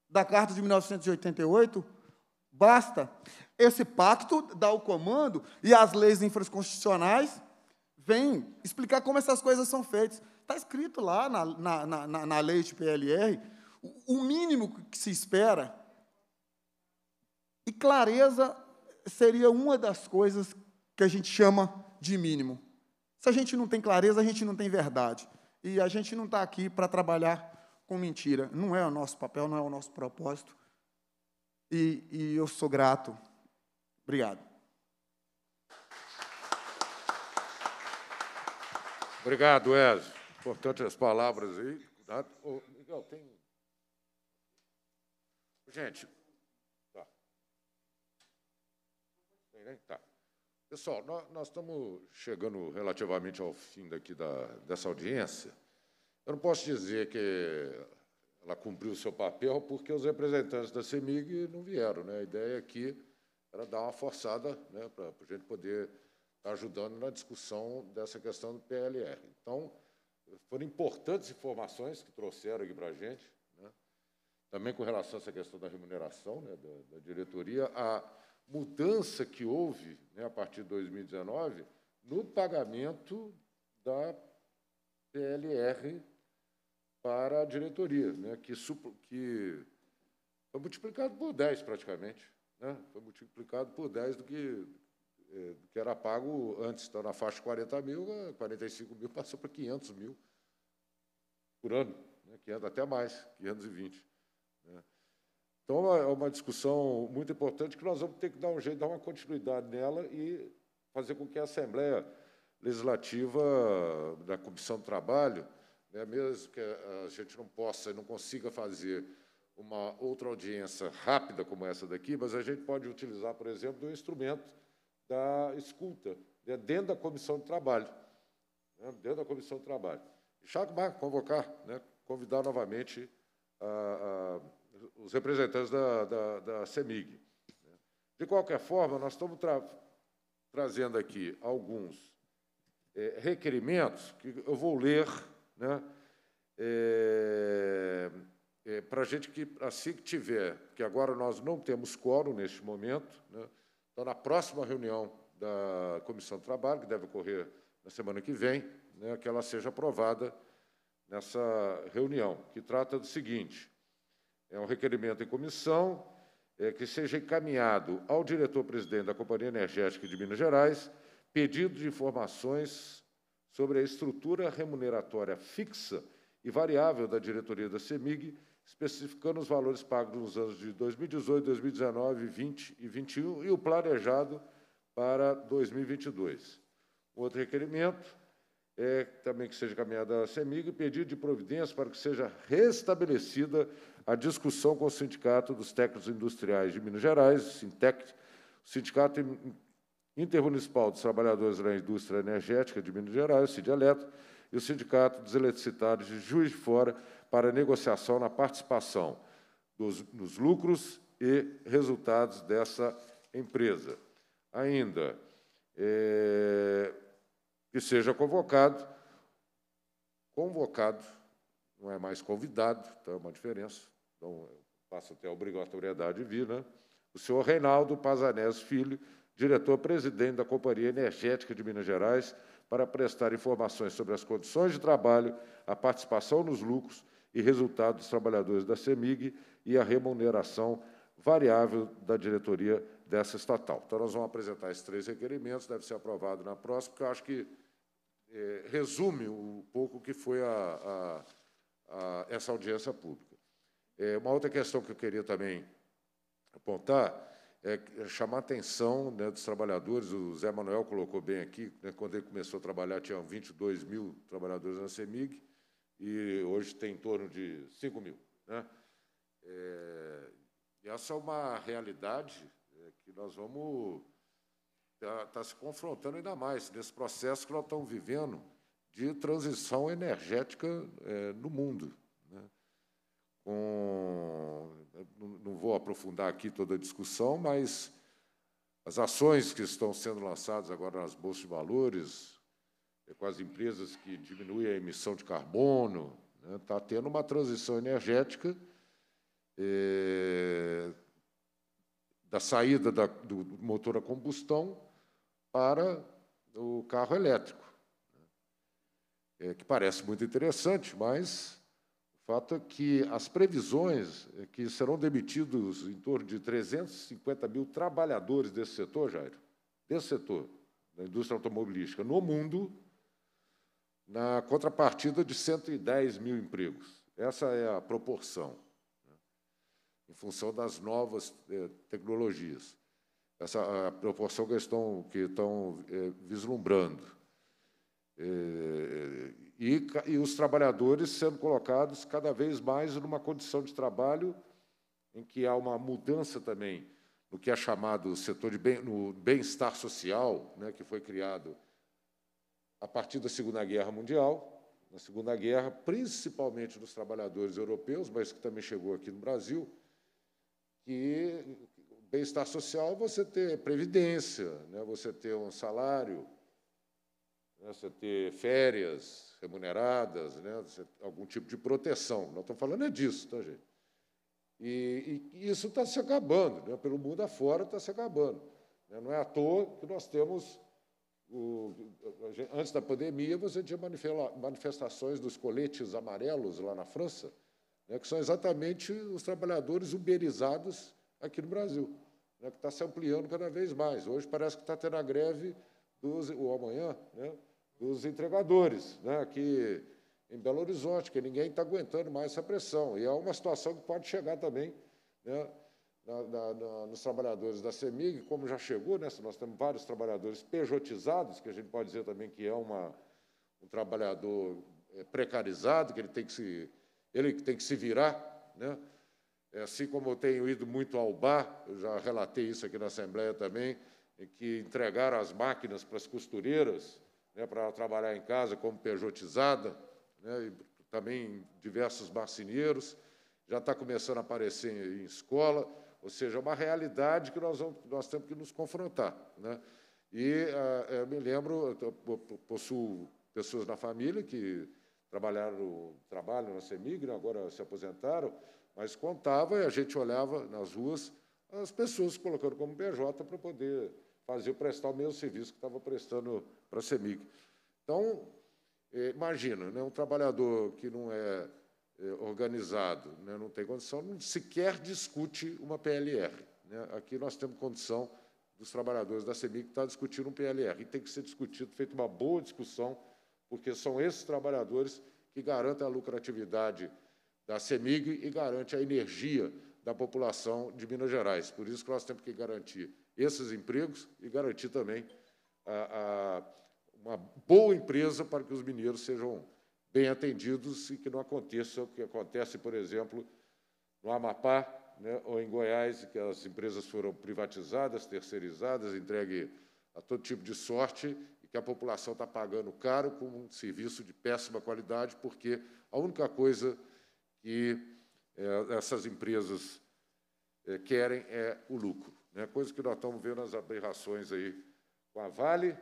da Carta de 1988 Basta. Esse pacto dá o comando e as leis infraconstitucionais vêm explicar como essas coisas são feitas. Está escrito lá na, na, na, na lei de PLR o mínimo que se espera. E clareza seria uma das coisas que a gente chama de mínimo. Se a gente não tem clareza, a gente não tem verdade. E a gente não está aqui para trabalhar com mentira. Não é o nosso papel, não é o nosso propósito e, e eu sou grato. Obrigado. Obrigado, Wesley. Importante as palavras aí. Cuidado. Ô, Miguel, tem. Gente. Tá. Tem, né? Tá. Pessoal, nós, nós, estamos chegando relativamente ao fim daqui da, dessa audiência. Eu não posso dizer que ela cumpriu o seu papel porque os representantes da CEMIG não vieram. Né? A ideia aqui era dar uma forçada né, para a gente poder estar tá ajudando na discussão dessa questão do PLR. Então, foram importantes informações que trouxeram aqui para a gente, né? também com relação a essa questão da remuneração né, da, da, diretoria, a mudança que houve né, a partir de 2019 no pagamento da PLR para a diretoria, né, que, que foi multiplicado por 10 praticamente. Né, foi multiplicado por 10 do que, é, do que era pago antes. Então, na faixa de 40 mil, 45 mil passou para 500 mil por ano, né, 500, até mais, 520. Né. Então, é, é uma discussão muito importante que nós vamos ter que dar um jeito, dar uma continuidade nela e fazer com que a Assembleia Legislativa, da Comissão do Trabalho, né, mesmo que eh, a gente não possa, não consiga fazer uma outra audiência rápida como essa daqui, mas a gente pode utilizar, por exemplo, o um instrumento da escuta, né, dentro da comissão de trabalho. Né, dentro da comissão de trabalho. E chamar, convocar, né, convidar novamente a, ah, a, ah, os representantes da, da, da CEMIG. Né. De qualquer forma, nós estamos tra trazendo aqui alguns é, requerimentos que eu vou ler né? É, é, para a gente que, assim que tiver, que agora nós não temos quórum neste momento, né? então, na próxima reunião da Comissão de Trabalho, que deve ocorrer na semana que vem, né, que ela seja aprovada nessa reunião, que trata do seguinte, é um requerimento em comissão é, que seja encaminhado ao diretor-presidente da Companhia Energética de Minas Gerais pedido de informações sobre a estrutura remuneratória fixa e variável da diretoria da CEMIG, especificando os valores pagos nos anos de 2018, 2019, 2020 e 2021 e o planejado para 2022. Outro requerimento é também que seja caminhada a CEMIG, pedido de providência para que seja restabelecida a discussão com o Sindicato dos Técnicos Industriais de Minas Gerais, o Sintec, o Sindicato Intermunicipal dos Trabalhadores da Indústria Energética de Minas Gerais, o e o Sindicato dos Eletricitários de Juiz de Fora para negociação na participação dos, nos lucros e resultados dessa empresa. Ainda, é, que seja convocado, convocado, não é mais convidado, então é uma diferença, então passa até a obrigatoriedade de vir, né? o senhor Reinaldo Pazanés Filho, diretor-presidente da Companhia Energética de Minas Gerais, para prestar informações sobre as condições de trabalho, a participação nos lucros e resultados dos trabalhadores da CEMIG e a remuneração variável da diretoria dessa estatal. Então, nós vamos apresentar esses três requerimentos, deve ser aprovado na próxima, porque eu acho que é, resume um pouco o que foi a, a, a essa audiência pública. É, uma outra questão que eu queria também apontar é, chamar a atenção né, dos trabalhadores. O Zé Manuel colocou bem aqui, né, quando ele começou a trabalhar, tinham 22 mil trabalhadores na CEMIG, e hoje tem em torno de 5 mil. Né? É, essa é uma realidade é, que nós vamos estar tá, tá se confrontando ainda mais nesse processo que nós estamos vivendo de transição energética é, no mundo. Né? Com não vou aprofundar aqui toda a discussão, mas as ações que estão sendo lançadas agora nas bolsas de valores, é com as empresas que diminuem a emissão de carbono, está né, tendo uma transição energética é, da saída da, do motor a combustão para o carro elétrico, né, é, que parece muito interessante, mas fato é que as previsões é que serão demitidos em torno de 350 mil trabalhadores desse setor, Jair, desse setor, da indústria automobilística, no mundo, na contrapartida de 110 mil empregos. Essa é a proporção, né, em função das novas eh, tecnologias. Essa a proporção que estão, que estão eh, vislumbrando. Eh, eh, e, e, os trabalhadores sendo colocados cada vez mais numa condição de trabalho em que há uma mudança também no que é chamado setor de bem, no bem-estar social, né, que foi criado a partir da Segunda Guerra Mundial, na Segunda Guerra, principalmente dos trabalhadores europeus, mas que também chegou aqui no Brasil, que bem-estar social é você ter previdência, né, você ter um salário, né, você ter férias remuneradas, né, algum tipo de proteção. Nós estamos falando é disso, tá, gente? E, e isso está se acabando, né, pelo mundo afora está se acabando. Né? Não é à toa que nós temos. O, antes da pandemia, você tinha manifestações dos coletes amarelos lá na França, né? que são exatamente os trabalhadores uberizados aqui no Brasil, né, que está se ampliando cada vez mais. Hoje parece que está tendo a greve dos, ou amanhã, né, dos entregadores, né, que em Belo Horizonte, que ninguém está aguentando mais essa pressão. E é uma situação que pode chegar também né, na, na, na, nos trabalhadores da CEMIG, como já chegou, né, nós temos vários trabalhadores pejotizados, que a gente pode dizer também que é uma, um trabalhador é, precarizado, que ele tem que se, ele tem que se virar. Né? É, assim como eu tenho ido muito ao bar, eu já relatei isso aqui na Assembleia também, em que entregaram as máquinas para as costureiras, né, para trabalhar em casa como pejotizada, né, e também diversos marceneiros, já está começando a aparecer em, em escola, ou seja, é uma realidade que nós, vamos, nós temos que nos confrontar. Né? E ah, eu me lembro, eu possuo pessoas na família que trabalharam, trabalham na emigres, né, agora se aposentaram, mas contava e a gente olhava nas ruas as pessoas colocando como PJ para poder fazer prestar o mesmo serviço que estava prestando para a CEMIG. Então, eh, imagina, né, um trabalhador que não é eh, organizado, né, não tem condição, não sequer discute uma PLR. Né? Aqui nós temos condição dos trabalhadores da CEMIG estar tá discutindo um PLR, e tem que ser discutido, feita uma boa discussão, porque são esses trabalhadores que garantem a lucratividade da CEMIG e garante a energia da população de Minas Gerais. Por isso que nós temos que garantir esses empregos e garantir também a, a, uma boa empresa para que os mineiros sejam bem atendidos e que não aconteça o que acontece, por exemplo, no Amapá né, ou em Goiás, que as empresas foram privatizadas, terceirizadas, entregue a todo tipo de sorte e que a população está pagando caro com um serviço de péssima qualidade, porque a única coisa que eh, essas empresas eh, querem é o lucro. Né? Coisa que nós estamos vendo as aberrações aí com a Vale,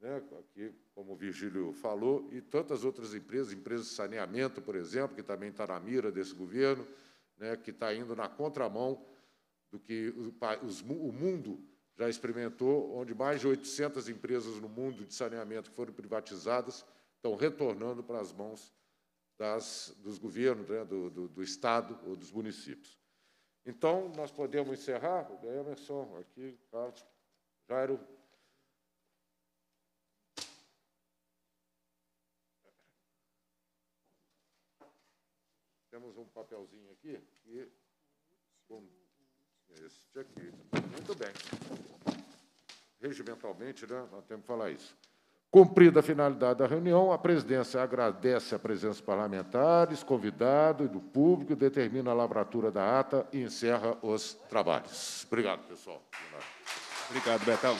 né? Aqui, como o Virgílio falou, e tantas outras empresas, empresas de saneamento, por exemplo, que também está na mira desse governo, né? que está indo na contramão do que o mundo já experimentou, onde mais de 800 empresas no mundo de saneamento que foram privatizadas estão retornando para as mãos das, dos governos, né, do, do, do Estado ou dos municípios. Então, nós podemos encerrar? O Emerson, aqui, Carlos, Jairo. Temos um papelzinho aqui e com este aqui. Muito bem. Regimentalmente, né? Nós temos que falar isso. Cumprida a finalidade da reunião, a presidência agradece a presença dos parlamentares, convidado e do público, determina a lavratura da ata e encerra os trabalhos. Obrigado, pessoal. Obrigado, Betão.